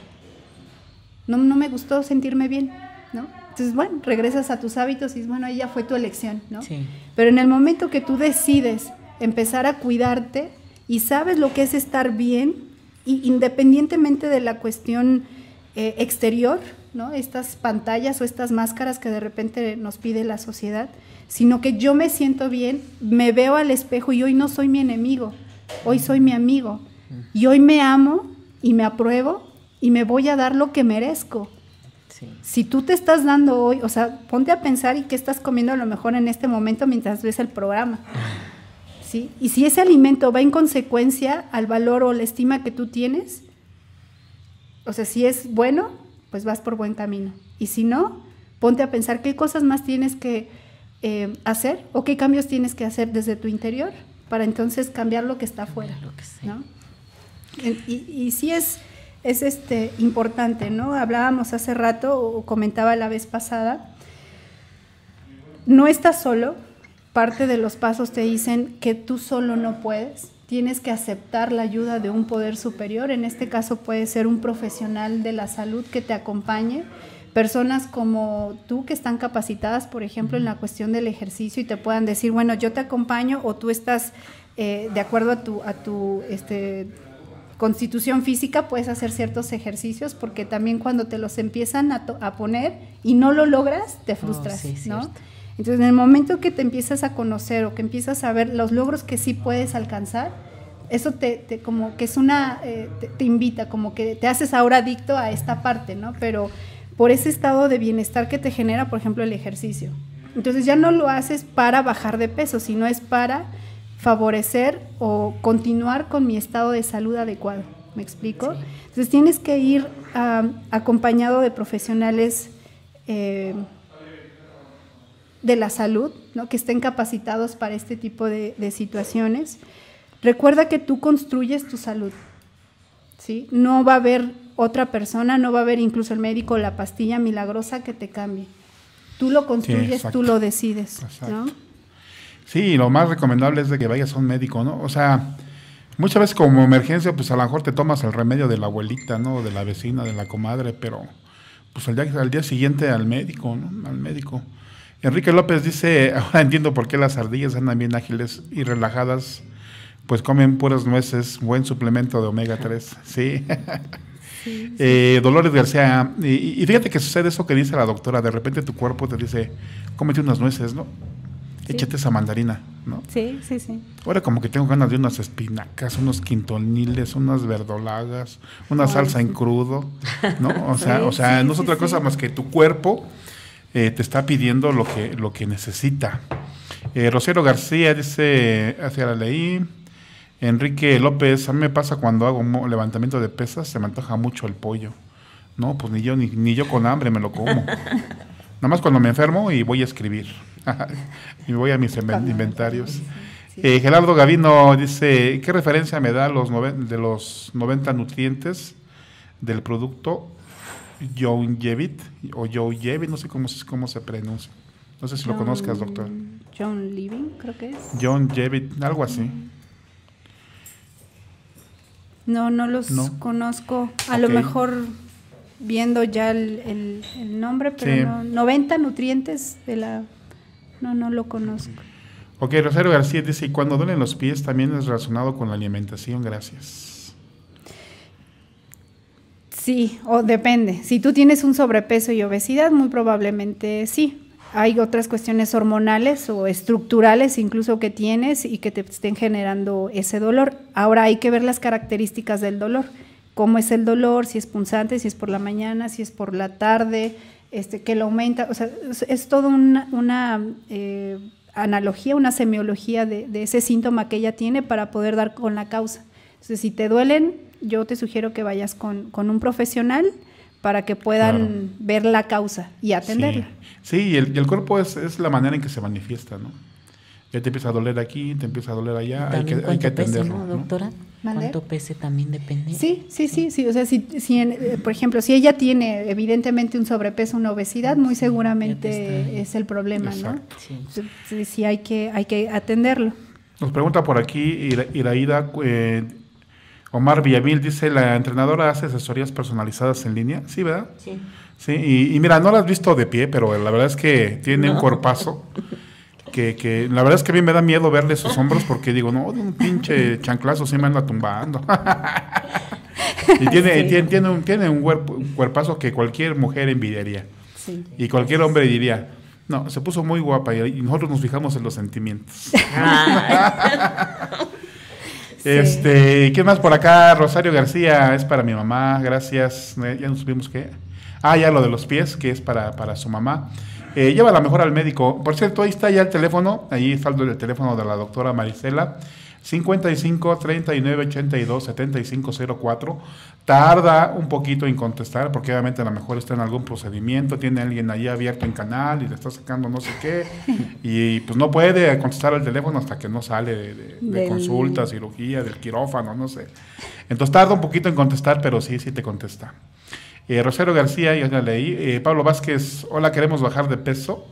No, me gustó sentirme bien, ¿no? Entonces, bueno, regresas a tus hábitos y bueno, ahí ya fue tu elección, ¿no? Sí. Pero en el momento que tú decides empezar a cuidarte y sabes lo que es estar bien, independientemente de la cuestión eh, exterior, ¿no? Estas pantallas o estas máscaras que de repente nos pide la sociedad, sino que yo me siento bien, me veo al espejo y hoy no soy mi enemigo, hoy soy mi amigo. Mm. Y hoy me amo y me apruebo y me voy a dar lo que merezco. Si tú te estás dando hoy, o sea, ponte a pensar y qué estás comiendo a lo mejor en este momento mientras ves el programa. ¿Sí? Y si ese alimento va en consecuencia al valor o la estima que tú tienes, o sea, si es bueno, pues vas por buen camino. Y si no, ponte a pensar qué cosas más tienes que, eh, hacer o qué cambios tienes que hacer desde tu interior para entonces cambiar lo que está afuera. Y, y, sí es, es este, importante, ¿no? Hablábamos hace rato o comentaba la vez pasada, no estás solo, parte de los pasos te dicen que tú solo no puedes, tienes que aceptar la ayuda de un poder superior, en este caso puede ser un profesional de la salud que te acompañe personas como tú que están capacitadas, por ejemplo, en la cuestión del ejercicio y te puedan decir, bueno, yo te acompaño o tú estás eh, de acuerdo a tu, a tu este, constitución física, puedes hacer ciertos ejercicios porque también cuando te los empiezan a, poner y no lo logras, te oh, frustras, ¿no? Entonces, en el momento que te empiezas a conocer o que empiezas a ver los logros que sí puedes alcanzar, eso te, como que es una, eh, te, invita, como que te haces ahora adicto a esta parte, ¿no? Pero por ese estado de bienestar que te genera, por ejemplo, el ejercicio. Entonces ya no lo haces para bajar de peso, sino es para favorecer o continuar con mi estado de salud adecuado. ¿Me explico? Entonces tienes que ir acompañado de profesionales eh, de la salud, ¿no? que estén capacitados para este tipo de, situaciones. Recuerda que tú construyes tu salud. ¿sí? No va a haber otra persona, no va a haber incluso el médico la pastilla milagrosa que te cambie. Tú lo construyes, tú lo decides. ¿no? Sí, lo más recomendable es de que vayas a un médico, ¿no? O sea, muchas veces como emergencia, pues a lo mejor te tomas el remedio de la abuelita, ¿no? De la vecina, de la comadre, pero pues al día, al día siguiente al médico, ¿no? Al médico. Enrique López dice, ahora entiendo por qué las ardillas andan bien ágiles y relajadas, pues comen puras nueces, buen suplemento de omega 3. Sí. Eh, Dolores García, y, fíjate que sucede eso que dice la doctora, de repente tu cuerpo te dice, cómete unas nueces, ¿no? Échate esa mandarina, ¿no? Sí, sí, sí. Ahora como que tengo ganas de unas espinacas, unos quintoniles, unas verdolagas, una salsa en crudo, ¿no? O sea, o sea no es otra cosa más que tu cuerpo eh, te está pidiendo lo que, lo que necesita. Eh, García dice, hacia la ley Enrique López, a mí me pasa cuando hago levantamiento de pesas, se me antoja mucho el pollo. No, pues ni yo, ni, yo con hambre me lo como. Nada más cuando me enfermo y voy a escribir. y voy a mis inventarios. Eh, Gerardo Gavino dice, ¿qué referencia me da los de los 90 nutrientes del producto jevit o Jounjevit? No sé cómo, cómo se pronuncia. No sé si lo conozcas, doctor. John Living, creo que es. John Jevit, algo así. Mm. No, no los conozco. A lo mejor viendo ya el, nombre, pero no, 90 nutrientes de la... No, no lo conozco. Ok, Rosario García dice, y cuando duelen los pies también es relacionado con la alimentación, gracias. Sí, o depende. Si tú tienes un sobrepeso y obesidad, muy probablemente sí, hay otras cuestiones hormonales o estructurales incluso que tienes y que te estén generando ese dolor. Ahora hay que ver las características del dolor, cómo es el dolor, si es punzante, si es por la mañana, si es por la tarde, este, que lo aumenta, o sea, es, todo toda una, eh, analogía, una semiología de, ese síntoma que ella tiene para poder dar con la causa. Entonces, si te duelen, yo te sugiero que vayas con, con un profesional para que puedan ver la causa y atenderla. Sí, y, el, cuerpo es, la manera en que se manifiesta, ¿no? Ya te empieza a doler aquí, te empieza a doler allá, hay que, hay que, atenderlo. doctora? ¿Cuánto pese también depende? Sí, sí, sí, sí. O sea, si, eh, por ejemplo, si ella tiene evidentemente un sobrepeso, una obesidad, muy seguramente es el problema, ¿no? Sí. sí, sí, hay, que, hay que atenderlo. Nos pregunta por aquí Iraida Omar Villamil dice, la entrenadora hace asesorías personalizadas en línea. Sí, ¿verdad? Sí. Sí, y, mira, no la has visto de pie, pero la verdad es que tiene un cuerpazo. Que, la verdad es que a mí me da miedo verle esos hombros porque digo, no, de un pinche chanclazo se me anda tumbando. y tiene, tiene, tiene, un, tiene un, cuerpazo que cualquier mujer envidiaría. Y cualquier hombre diría, no, se puso muy guapa y nosotros nos fijamos en los sentimientos. Este, ¿Qué más por acá? Rosario García es para mi mamá, gracias. Eh, ya nos vimos que. Ah, ya lo de los pies, que es para, para su mamá. llévala eh, lleva la mejor al médico. Por cierto, ahí está ya el teléfono, ahí está el teléfono de la doctora Marisela. 55 39 82 7504. Tarda un poquito en contestar porque obviamente a lo mejor está en algún procedimiento, tiene alguien ahí abierto en canal y le está sacando no sé qué y pues no puede contestar el teléfono hasta que no sale de, consulta, cirugía, del quirófano, no sé. Entonces tarda un poquito en contestar, pero sí, sí te contesta. Eh, García, ya leí. Eh, Pablo Vázquez, hola, queremos bajar de peso.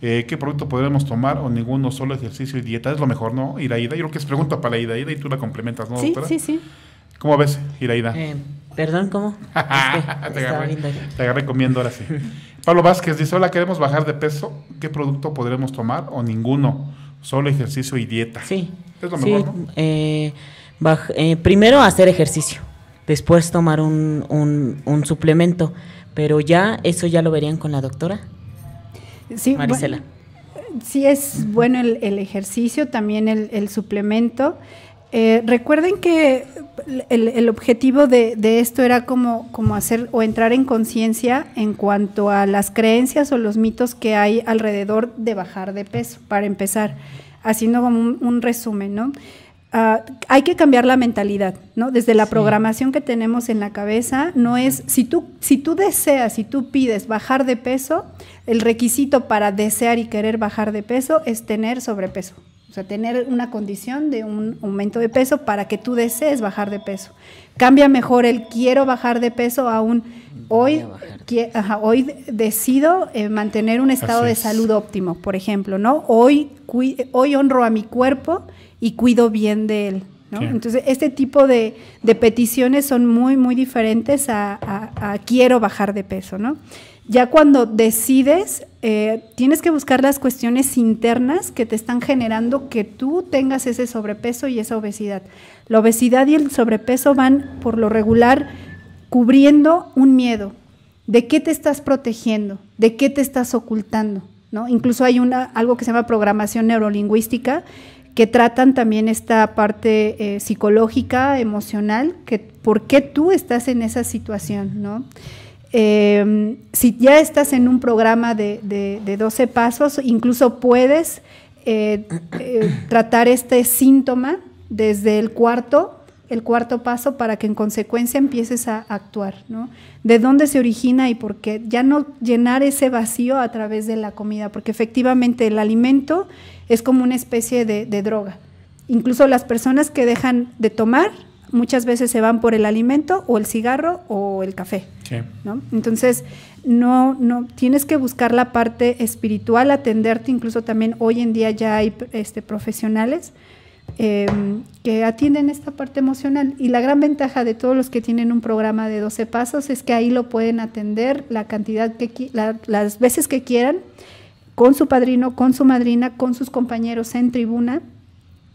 Eh, qué producto podremos tomar o ninguno, solo ejercicio y dieta. Es lo mejor, ¿no, Iraida? Yo creo que es pregunta para la Iraida y tú la complementas, ¿no, doctora? Sí, sí, sí. ¿Cómo ves, Iraida? Eh, Perdón, ¿cómo? te, agarré, te, comiendo ahora sí. Pablo Vázquez dice, hola, queremos bajar de peso. ¿Qué producto podremos tomar o ninguno? Solo ejercicio y dieta. Sí. Es lo mejor, ¿no? Eh, primero hacer ejercicio, después tomar un, un suplemento, pero ya eso ya lo verían con la doctora Sí, sí, es bueno el, ejercicio, también el, suplemento. Eh, recuerden que el, objetivo de, esto era como, como hacer o entrar en conciencia en cuanto a las creencias o los mitos que hay alrededor de bajar de peso, para empezar, haciendo como un, un resumen, ¿no? Ah, hay que cambiar la mentalidad, ¿no? Desde la programación que tenemos en la cabeza, no es, si tú, deseas, si tú pides bajar de peso, el requisito para desear y querer bajar de peso es tener sobrepeso. O sea, tener una condición de un aumento de peso para que tú desees bajar de peso. Cambia mejor el quiero bajar de peso a un hoy, hoy decido eh, mantener un estado de salud óptimo, por ejemplo, ¿no? Hoy, hoy honro a mi cuerpo y cuido bien de él. ¿no? Entonces, este tipo de, de, peticiones son muy, muy diferentes a, quiero bajar de peso, ¿no? Ya cuando decides, eh, tienes que buscar las cuestiones internas que te están generando que tú tengas ese sobrepeso y esa obesidad. La obesidad y el sobrepeso van, por lo regular, cubriendo un miedo. ¿De qué te estás protegiendo? ¿De qué te estás ocultando? ¿No? Incluso hay una, algo que se llama programación neurolingüística, que tratan también esta parte eh, psicológica, emocional, que por qué tú estás en esa situación, ¿no? Em, si ya estás en un programa de, 12 pasos, incluso puedes eh, eh, tratar este síntoma desde el cuarto el cuarto paso para que en consecuencia empieces a actuar, ¿no? ¿De dónde se origina y por qué? Ya no llenar ese vacío a través de la comida, porque efectivamente el alimento es como una especie de, droga. Incluso las personas que dejan de tomar muchas veces se van por el alimento o el cigarro o el café. Entonces, no, no, tienes que buscar la parte espiritual, atenderte, incluso también hoy en día ya hay este, profesionales em, que atienden esta parte emocional. Y la gran ventaja de todos los que tienen un programa de 12 pasos es que ahí lo pueden atender la cantidad que, las veces que quieran con su padrino, con su madrina, con sus compañeros en tribuna.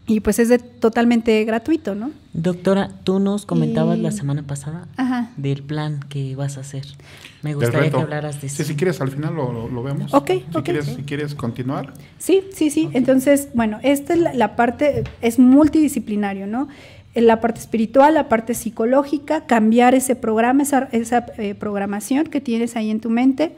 Y pues es totalmente gratuito, ¿no? Doctora, tú nos comentabas la semana pasada del plan que vas a hacer. Me gustaría que hablaras de eso. si quieres, al final lo, vemos. Ok, Quieres, Si quieres continuar. Sí, sí, sí. Entonces, bueno, esta es la, parte, es multidisciplinario, ¿no? la parte espiritual, la parte psicológica, cambiar ese programa, esa, eh, programación que tienes ahí en tu mente,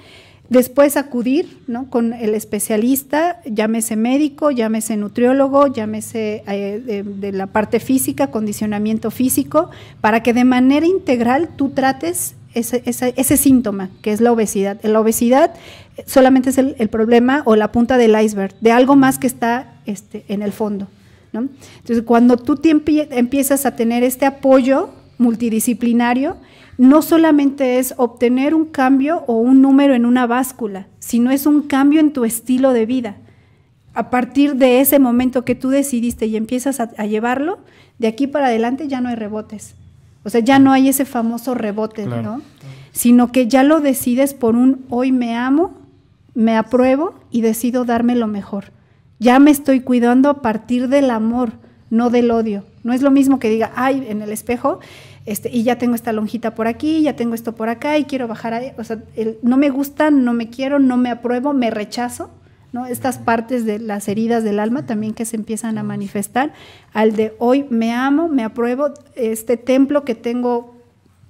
Después acudir con el especialista, llámese médico, llámese nutriólogo, llámese eh, de, la parte física, condicionamiento físico, para que de manera integral tú trates ese, síntoma, que es la obesidad. La obesidad eh, solamente es el, problema o la punta del iceberg, de algo más que está este, en el fondo. Entonces, cuando tú empiezas a tener este apoyo multidisciplinario, no solamente es obtener un cambio o un número en una báscula, sino es un cambio en tu estilo de vida. A partir de ese momento que tú decidiste y empiezas a, llevarlo, de aquí para adelante ya no hay rebotes. O sea, ya no hay ese famoso rebote, ¿no? Sino que ya lo decides por un hoy me amo, me apruebo y decido darme lo mejor. Ya me estoy cuidando a partir del amor, no del odio. No es lo mismo que diga, ay, en el espejo, este, y ya tengo esta lonjita por aquí, ya tengo esto por acá y quiero bajar, a, o sea, no me gustan, no me quiero, no me apruebo, me rechazo, ¿no? Estas partes de las heridas del alma también que se empiezan a manifestar, al de hoy me amo, me apruebo, este templo que tengo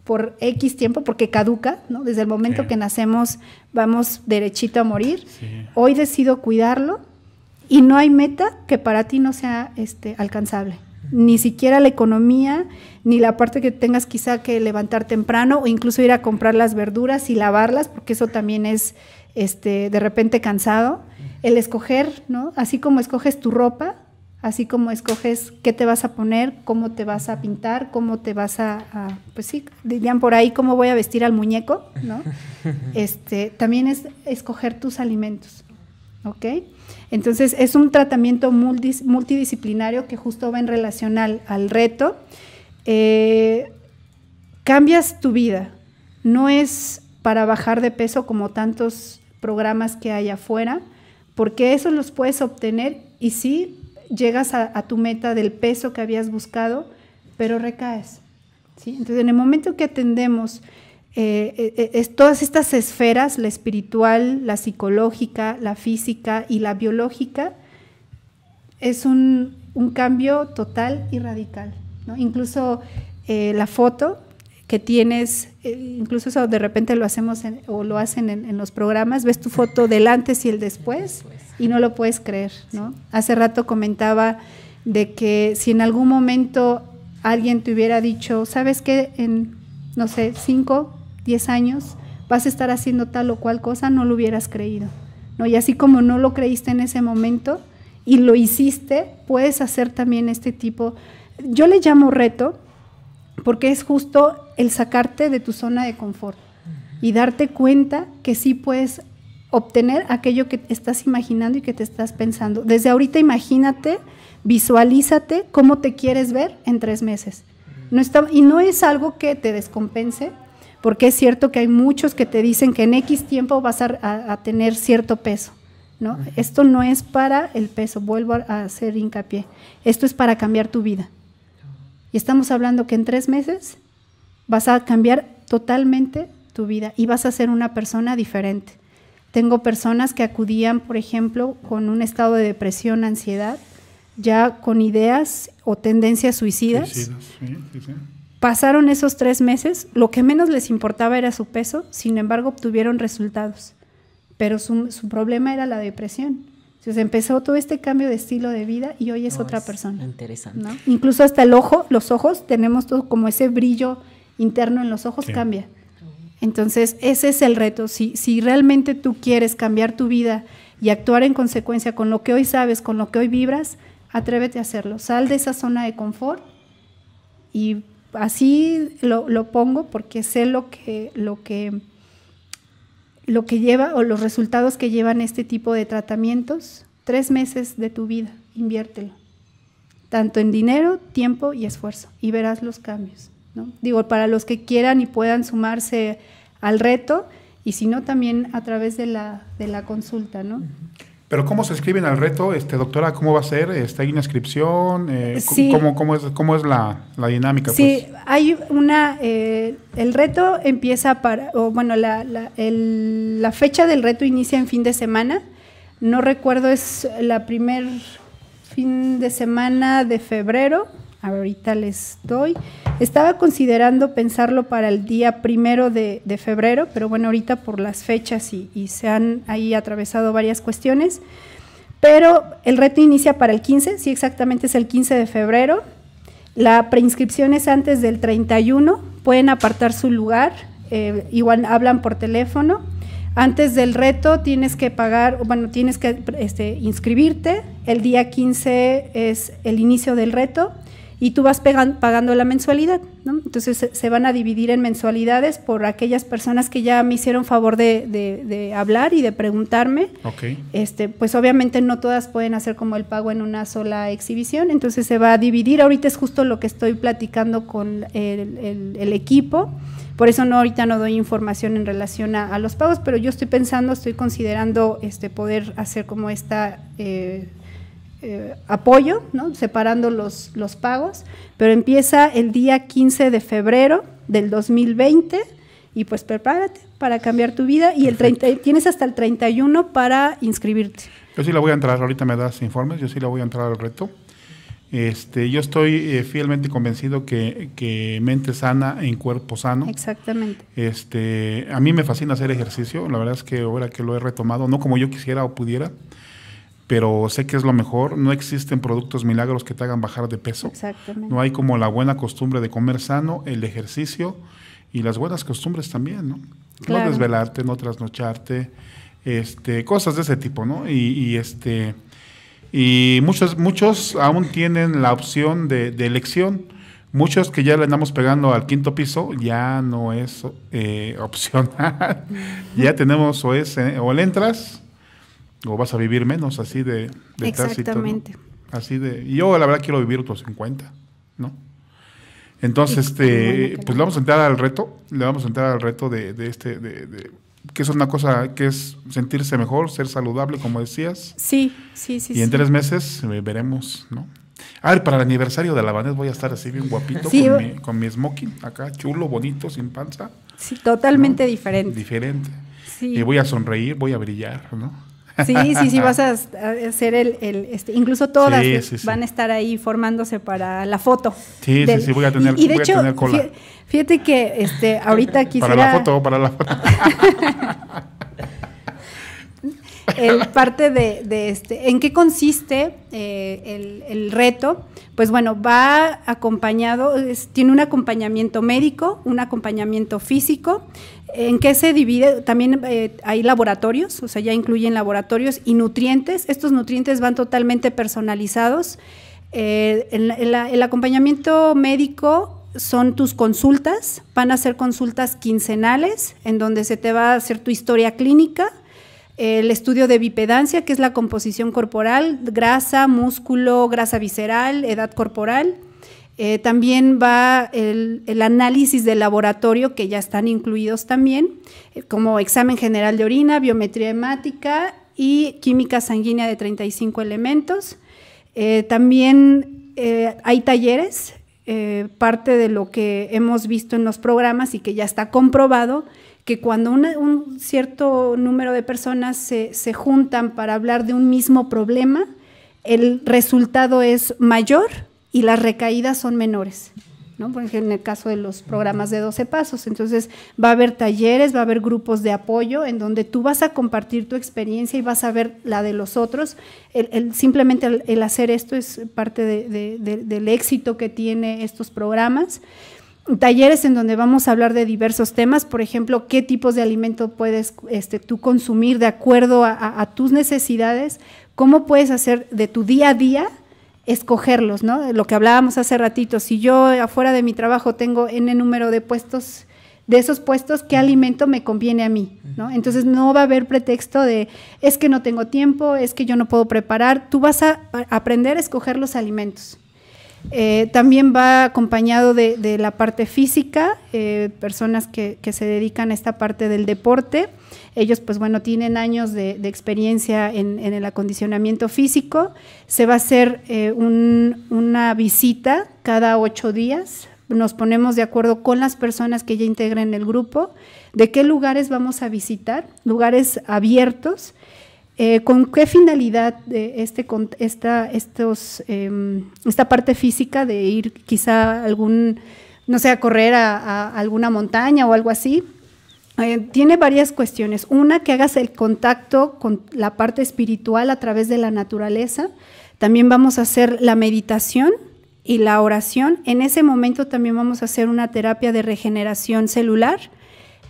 por X tiempo, porque caduca, ¿no? Desde el momento que nacemos vamos derechito a morir, hoy decido cuidarlo y no hay meta que para ti no sea este, alcanzable ni siquiera la economía, ni la parte que tengas quizá que levantar temprano o incluso ir a comprar las verduras y lavarlas, porque eso también es este, de repente cansado. El escoger, ¿no? Así como escoges tu ropa, así como escoges qué te vas a poner, cómo te vas a pintar, cómo te vas a, pues sí, dirían por ahí cómo voy a vestir al muñeco, ¿no? Este, también es escoger tus alimentos, ¿ok? Entonces es un tratamiento multidisciplinario que justo va en relación al, reto. Eh, cambias tu vida, no es para bajar de peso como tantos programas que hay afuera, porque eso los puedes obtener y sí llegas a, tu meta del peso que habías buscado, pero recaes. Entonces en el momento que atendemos eh, eh, eh, es, todas estas esferas, la espiritual, la psicológica, la física y la biológica, es un, cambio total y radical. Incluso la foto que tienes, incluso eso de repente lo hacemos o lo hacen en, los programas, ves tu foto del antes y el después y no lo puedes creer. ¿no? Hace rato comentaba de que si en algún momento alguien te hubiera dicho, ¿sabes qué? En, no sé, cinco, 10 años, vas a estar haciendo tal o cual cosa, no lo hubieras creído. ¿no? Y así como no lo creíste en ese momento y lo hiciste, puedes hacer también este tipo, yo le llamo reto, porque es justo el sacarte de tu zona de confort y darte cuenta que sí puedes obtener aquello que estás imaginando y que te estás pensando. Desde ahorita imagínate, visualízate cómo te quieres ver en tres meses. No está, y no es algo que te descompense, porque es cierto que hay muchos que te dicen que en X tiempo vas a, tener cierto peso. ¿no? Esto no es para el peso, vuelvo a hacer hincapié. Esto es para cambiar tu vida. Y estamos hablando que en tres meses vas a cambiar totalmente tu vida y vas a ser una persona diferente. Tengo personas que acudían, por ejemplo, con un estado de depresión, ansiedad, ya con ideas o tendencias suicidas. Pasaron esos tres meses, lo que menos les importaba era su peso, sin embargo obtuvieron resultados, pero su, problema era la depresión. Entonces empezó todo este cambio de estilo de vida y hoy es otra persona. Interesante. Incluso hasta el ojo, los ojos, tenemos todo como ese brillo interno en los ojos cambia. Entonces ese es el reto. Si, si realmente tú quieres cambiar tu vida y actuar en consecuencia con lo que hoy sabes, con lo que hoy vibras, atrévete a hacerlo. Sal de esa zona de confort y así lo, pongo porque sé lo que, lo que, lo que lleva o los resultados que llevan este tipo de tratamientos. Tres meses de tu vida, inviértelo. Tanto en dinero, tiempo y esfuerzo. Y verás los cambios. ¿no? Digo, para los que quieran y puedan sumarse al reto, y si no, también a través de la, consulta, ¿no? Pero ¿cómo se escriben al reto? Este, doctora, ¿cómo va a ser? Este, ¿Hay una inscripción? Eh, ¿cómo, es, ¿Cómo es la, dinámica? Sí, pues? hay una... Eh, el reto empieza para... bueno, la, la, la, fecha del reto inicia en fin de semana. No recuerdo, es la primer fin de semana de febrero ahorita les doy. Estaba considerando pensarlo para el día primero de, febrero, pero bueno, ahorita por las fechas y, se han ahí atravesado varias cuestiones. Pero el reto inicia para el 15, sí, exactamente es el 15 de febrero. La preinscripción es antes del 31, pueden apartar su lugar, eh, igual hablan por teléfono. Antes del reto tienes que pagar, bueno, tienes que este, inscribirte. El día 15 es el inicio del reto y tú vas pagando la mensualidad, ¿no? Entonces se van a dividir en mensualidades por aquellas personas que ya me hicieron favor de, hablar y de preguntarme. Este, pues obviamente no todas pueden hacer como el pago en una sola exhibición, entonces se va a dividir. Ahorita es justo lo que estoy platicando con el, equipo, por eso no ahorita no doy información en relación a, los pagos, pero yo estoy pensando, estoy considerando este poder hacer como esta eh, eh, apoyo, ¿no? separando los, los pagos, pero empieza el día 15 de febrero del 2020 y pues prepárate para cambiar tu vida y el 30, tienes hasta el 31 para inscribirte. Yo sí la voy a entrar, ahorita me das informes, yo sí la voy a entrar al reto. Este, yo estoy eh, fielmente convencido que, que, mente sana en cuerpo sano. Exactamente. Este, a mí me fascina hacer ejercicio, la verdad es que ahora que lo he retomado, no como yo quisiera o pudiera, pero sé que es lo mejor. No existen productos milagros que te hagan bajar de peso. Exactamente. No hay como la buena costumbre de comer sano, el ejercicio y las buenas costumbres también, ¿no? No desvelarte, no trasnocharte, este, cosas de ese tipo, ¿no? Y, este y muchos muchos aún tienen la opción de, elección. Muchos que ya le andamos pegando al quinto piso ya no es eh, opcional. ya tenemos o es eh, o le entras o vas a vivir menos así de, de Exactamente. Así de, y yo la verdad quiero vivir otros 50, ¿no? Entonces, este, pues le vamos a entrar al reto, le vamos a entrar al reto de, de este, de, de, que es una cosa que es sentirse mejor, ser saludable, como decías. Sí, sí, sí. Y en tres meses eh, veremos, ¿no? A ver, para el aniversario de la Vanessa voy a estar así bien guapito con, mi, con, mi, smoking acá, chulo, bonito, sin panza. Sí, totalmente diferente. Diferente. Y voy a sonreír, voy a brillar, ¿no? Sí, sí, sí, vas a hacer el, el este, incluso todas van a estar ahí formándose para la foto. Sí, sí, sí, voy a tener, y, y de hecho, tener Fíjate, que este, ahorita quisiera... Para la foto, para la foto. el parte de, de, este, ¿en qué consiste eh, el, el, reto? Pues bueno, va acompañado, tiene un acompañamiento médico, un acompañamiento físico, ¿En qué se divide? También eh, hay laboratorios, o sea, ya incluyen laboratorios y nutrientes. Estos nutrientes van totalmente personalizados. Eh, el acompañamiento médico son tus consultas, van a ser consultas quincenales, en donde se te va a hacer tu historia clínica, el estudio de bipedancia, que es la composición corporal, grasa, músculo, grasa visceral, edad corporal, eh, también va el, análisis de laboratorio, que ya están incluidos también, eh, como examen general de orina, biometría hemática y química sanguínea de 35 elementos. Eh, también hay talleres, parte de lo que hemos visto en los programas y que ya está comprobado, que cuando un cierto número de personas se, se juntan para hablar de un mismo problema, el resultado es mayor y las recaídas son menores. ¿no? Por ejemplo, en el caso de los programas de 12 pasos. Entonces, va a haber talleres, va a haber grupos de apoyo en donde tú vas a compartir tu experiencia y vas a ver la de los otros. simplemente el, hacer esto es parte del éxito que tiene estos programas. Talleres en donde vamos a hablar de diversos temas, por ejemplo, qué tipos de alimento puedes este, tú consumir de acuerdo a tus necesidades, cómo puedes hacer de tu día a día escogerlos, ¿no? Lo que hablábamos hace ratito, si yo afuera de mi trabajo tengo n número de puestos, de esos puestos, ¿qué alimento me conviene a mí? ¿no? Entonces no va a haber pretexto de, es que no tengo tiempo, es que yo no puedo preparar, tú vas a aprender a escoger los alimentos. Eh, también va acompañado de, la parte física, eh, personas que, se dedican a esta parte del deporte. Ellos, pues bueno, tienen años de, experiencia en, el acondicionamiento físico. Se va a hacer eh, una visita cada ocho días. Nos ponemos de acuerdo con las personas que ya integran el grupo, de qué lugares vamos a visitar, lugares abiertos eh, ¿Con qué finalidad eh, este em, esta, parte física de ir quizá algún, no sé, a correr a, alguna montaña o algo así? Eh, tiene varias cuestiones. Una, que hagas el contacto con la parte espiritual a través de la naturaleza. También vamos a hacer la meditación y la oración. En ese momento también vamos a hacer una terapia de regeneración celular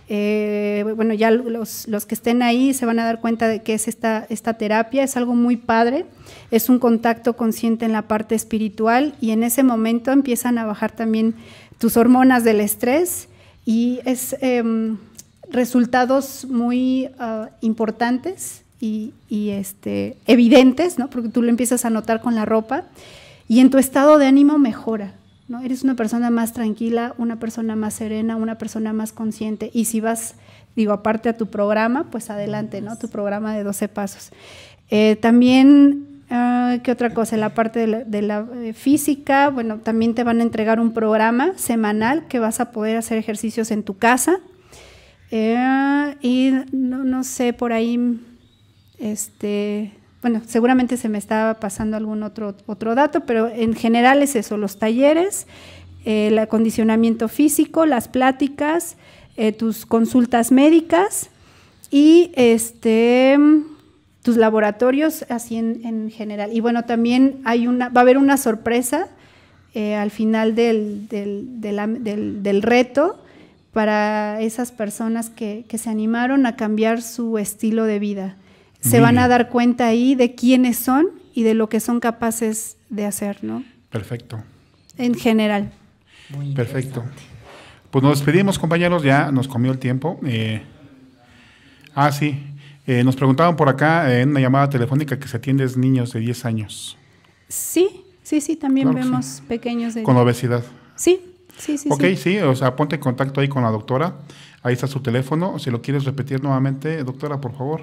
eh, bueno, ya los, que estén ahí se van a dar cuenta de que es esta, esta terapia. Es algo muy padre, es un contacto consciente en la parte espiritual y en ese momento empiezan a bajar también tus hormonas del estrés y es em, resultados muy ah, importantes y, este, evidentes, porque tú lo empiezas a notar con la ropa y en tu estado de ánimo mejora. Eres una persona más tranquila, una persona más serena, una persona más consciente. Y si vas, digo, aparte a tu programa, pues adelante, ¿no? Tu programa de 12 pasos. Eh, también, ah, ¿qué otra cosa? La parte de la, eh, física, bueno, también te van a entregar un programa semanal que vas a poder hacer ejercicios en tu casa. Eh, y no, no sé, por ahí, este, bueno, seguramente se me estaba pasando algún otro, otro dato, pero en general es eso, los talleres, eh, el acondicionamiento físico, las pláticas, eh, tus consultas médicas y este tus laboratorios así en, general. Y bueno, también hay una, va a haber una sorpresa eh, al final del, reto para esas personas que se animaron a cambiar su estilo de vida se van a dar cuenta ahí de quiénes son y de lo que son capaces de hacer, ¿no? Perfecto. En general. Perfecto. Pues nos despedimos, compañeros, ya nos comió el tiempo. Eh, ah, sí. Eh, nos preguntaban por acá eh, en una llamada telefónica que se atienden niños de 10 años. Sí, sí, sí, también vemos pequeños de... Con obesidad. Sí, sí, sí. Ok, sí. sí, o sea, ponte en contacto ahí con la doctora. Ahí está su teléfono. Si lo quieres repetir nuevamente, doctora, por favor.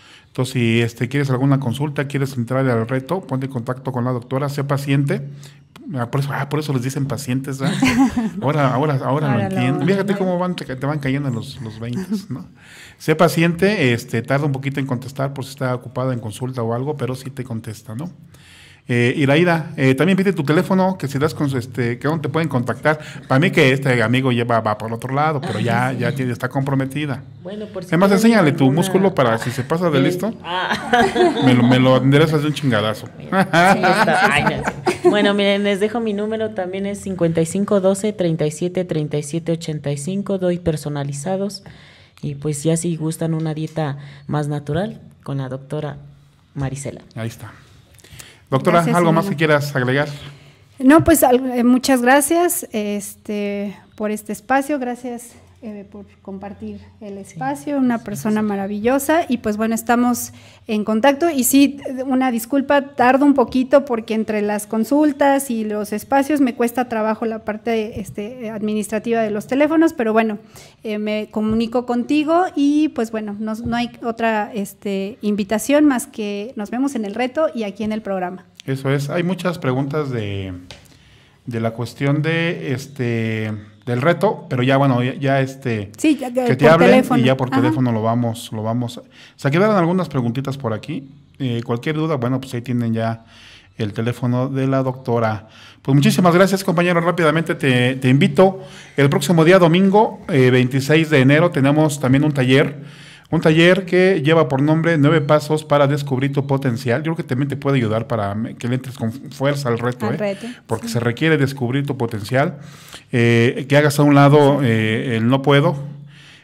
Entonces, si este, quieres alguna consulta, quieres entrar al reto, ponte en contacto con la doctora, sea paciente. Ah, por eso, ah, por eso les dicen pacientes. Ahora, ahora, ahora, lo entiendo. Fíjate cómo te, van cayendo los, los 20. ¿no? Sea paciente, este, tarda un poquito en contestar por si está ocupada en consulta o algo, pero sí te contesta, ¿no? Eh, Iraida, eh, también pide tu teléfono, que si das con este, que aún te pueden contactar. Para mí que este amigo lleva va por otro lado, pero ya, ah, ya está comprometida. Bueno, por si Además, enséñale tu músculo para si se pasa de listo, ah. me, lo, me lo enderezas un chingadazo. Bueno, miren, les dejo mi número, también es 5512 373785 doy personalizados. Y pues ya si gustan una dieta más natural, con la doctora Marisela. Ahí está. Doctora, ¿algo más que quieras agregar? No, pues eh, muchas gracias este, por este espacio, gracias eh, por compartir el espacio, una persona maravillosa y pues bueno, estamos en contacto y sí, una disculpa, tardo un poquito porque entre las consultas y los espacios me cuesta trabajo la parte este, administrativa de los teléfonos, pero bueno, eh, me comunico contigo y pues bueno, no, no hay otra este, invitación más que nos vemos en el reto y aquí en el programa. Eso es, hay muchas preguntas de, de la cuestión de este del reto, pero ya bueno, ya, este que te hable y ya por teléfono lo vamos, lo vamos. O sea, quedaron algunas preguntitas por aquí. Eh, cualquier duda, bueno, pues ahí tienen ya el teléfono de la doctora. Pues muchísimas gracias, compañero. Rápidamente te, invito. El próximo día, domingo 26 eh, de enero, tenemos también un taller un taller que lleva por nombre Nueve Pasos para Descubrir tu Potencial. Yo creo que también te puede ayudar para mm, que le entres con fuerza al reto, ¿eh? porque se requiere descubrir tu potencial. Eh, que hagas a un lado eh, el no puedo,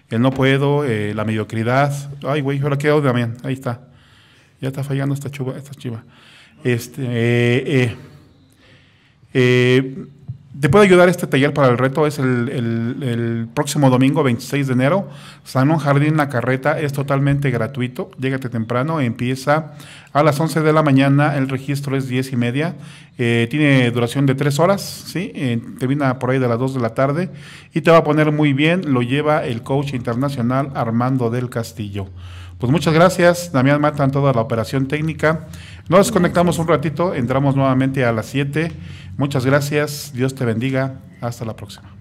el no puedo, la mediocridad. Ay, güey, ahora quedo también. Ahí está. Ya está fallando esta chuva, esta chiva. Este, eh, te puede ayudar este taller para el reto, es el, próximo domingo 26 de enero, San Juan Jardín La Carreta, es totalmente gratuito, llégate temprano, empieza a las 11 de la mañana, el registro es 10 y media, eh, tiene duración de 3 horas, ¿sí? Eh, termina por ahí de las 2 de la tarde y te va a poner muy bien, lo lleva el coach internacional Armando del Castillo. Pues muchas gracias, Damián Matan, toda la operación técnica. Nos desconectamos un ratito, entramos nuevamente a las 7. Muchas gracias, Dios te bendiga, hasta la próxima.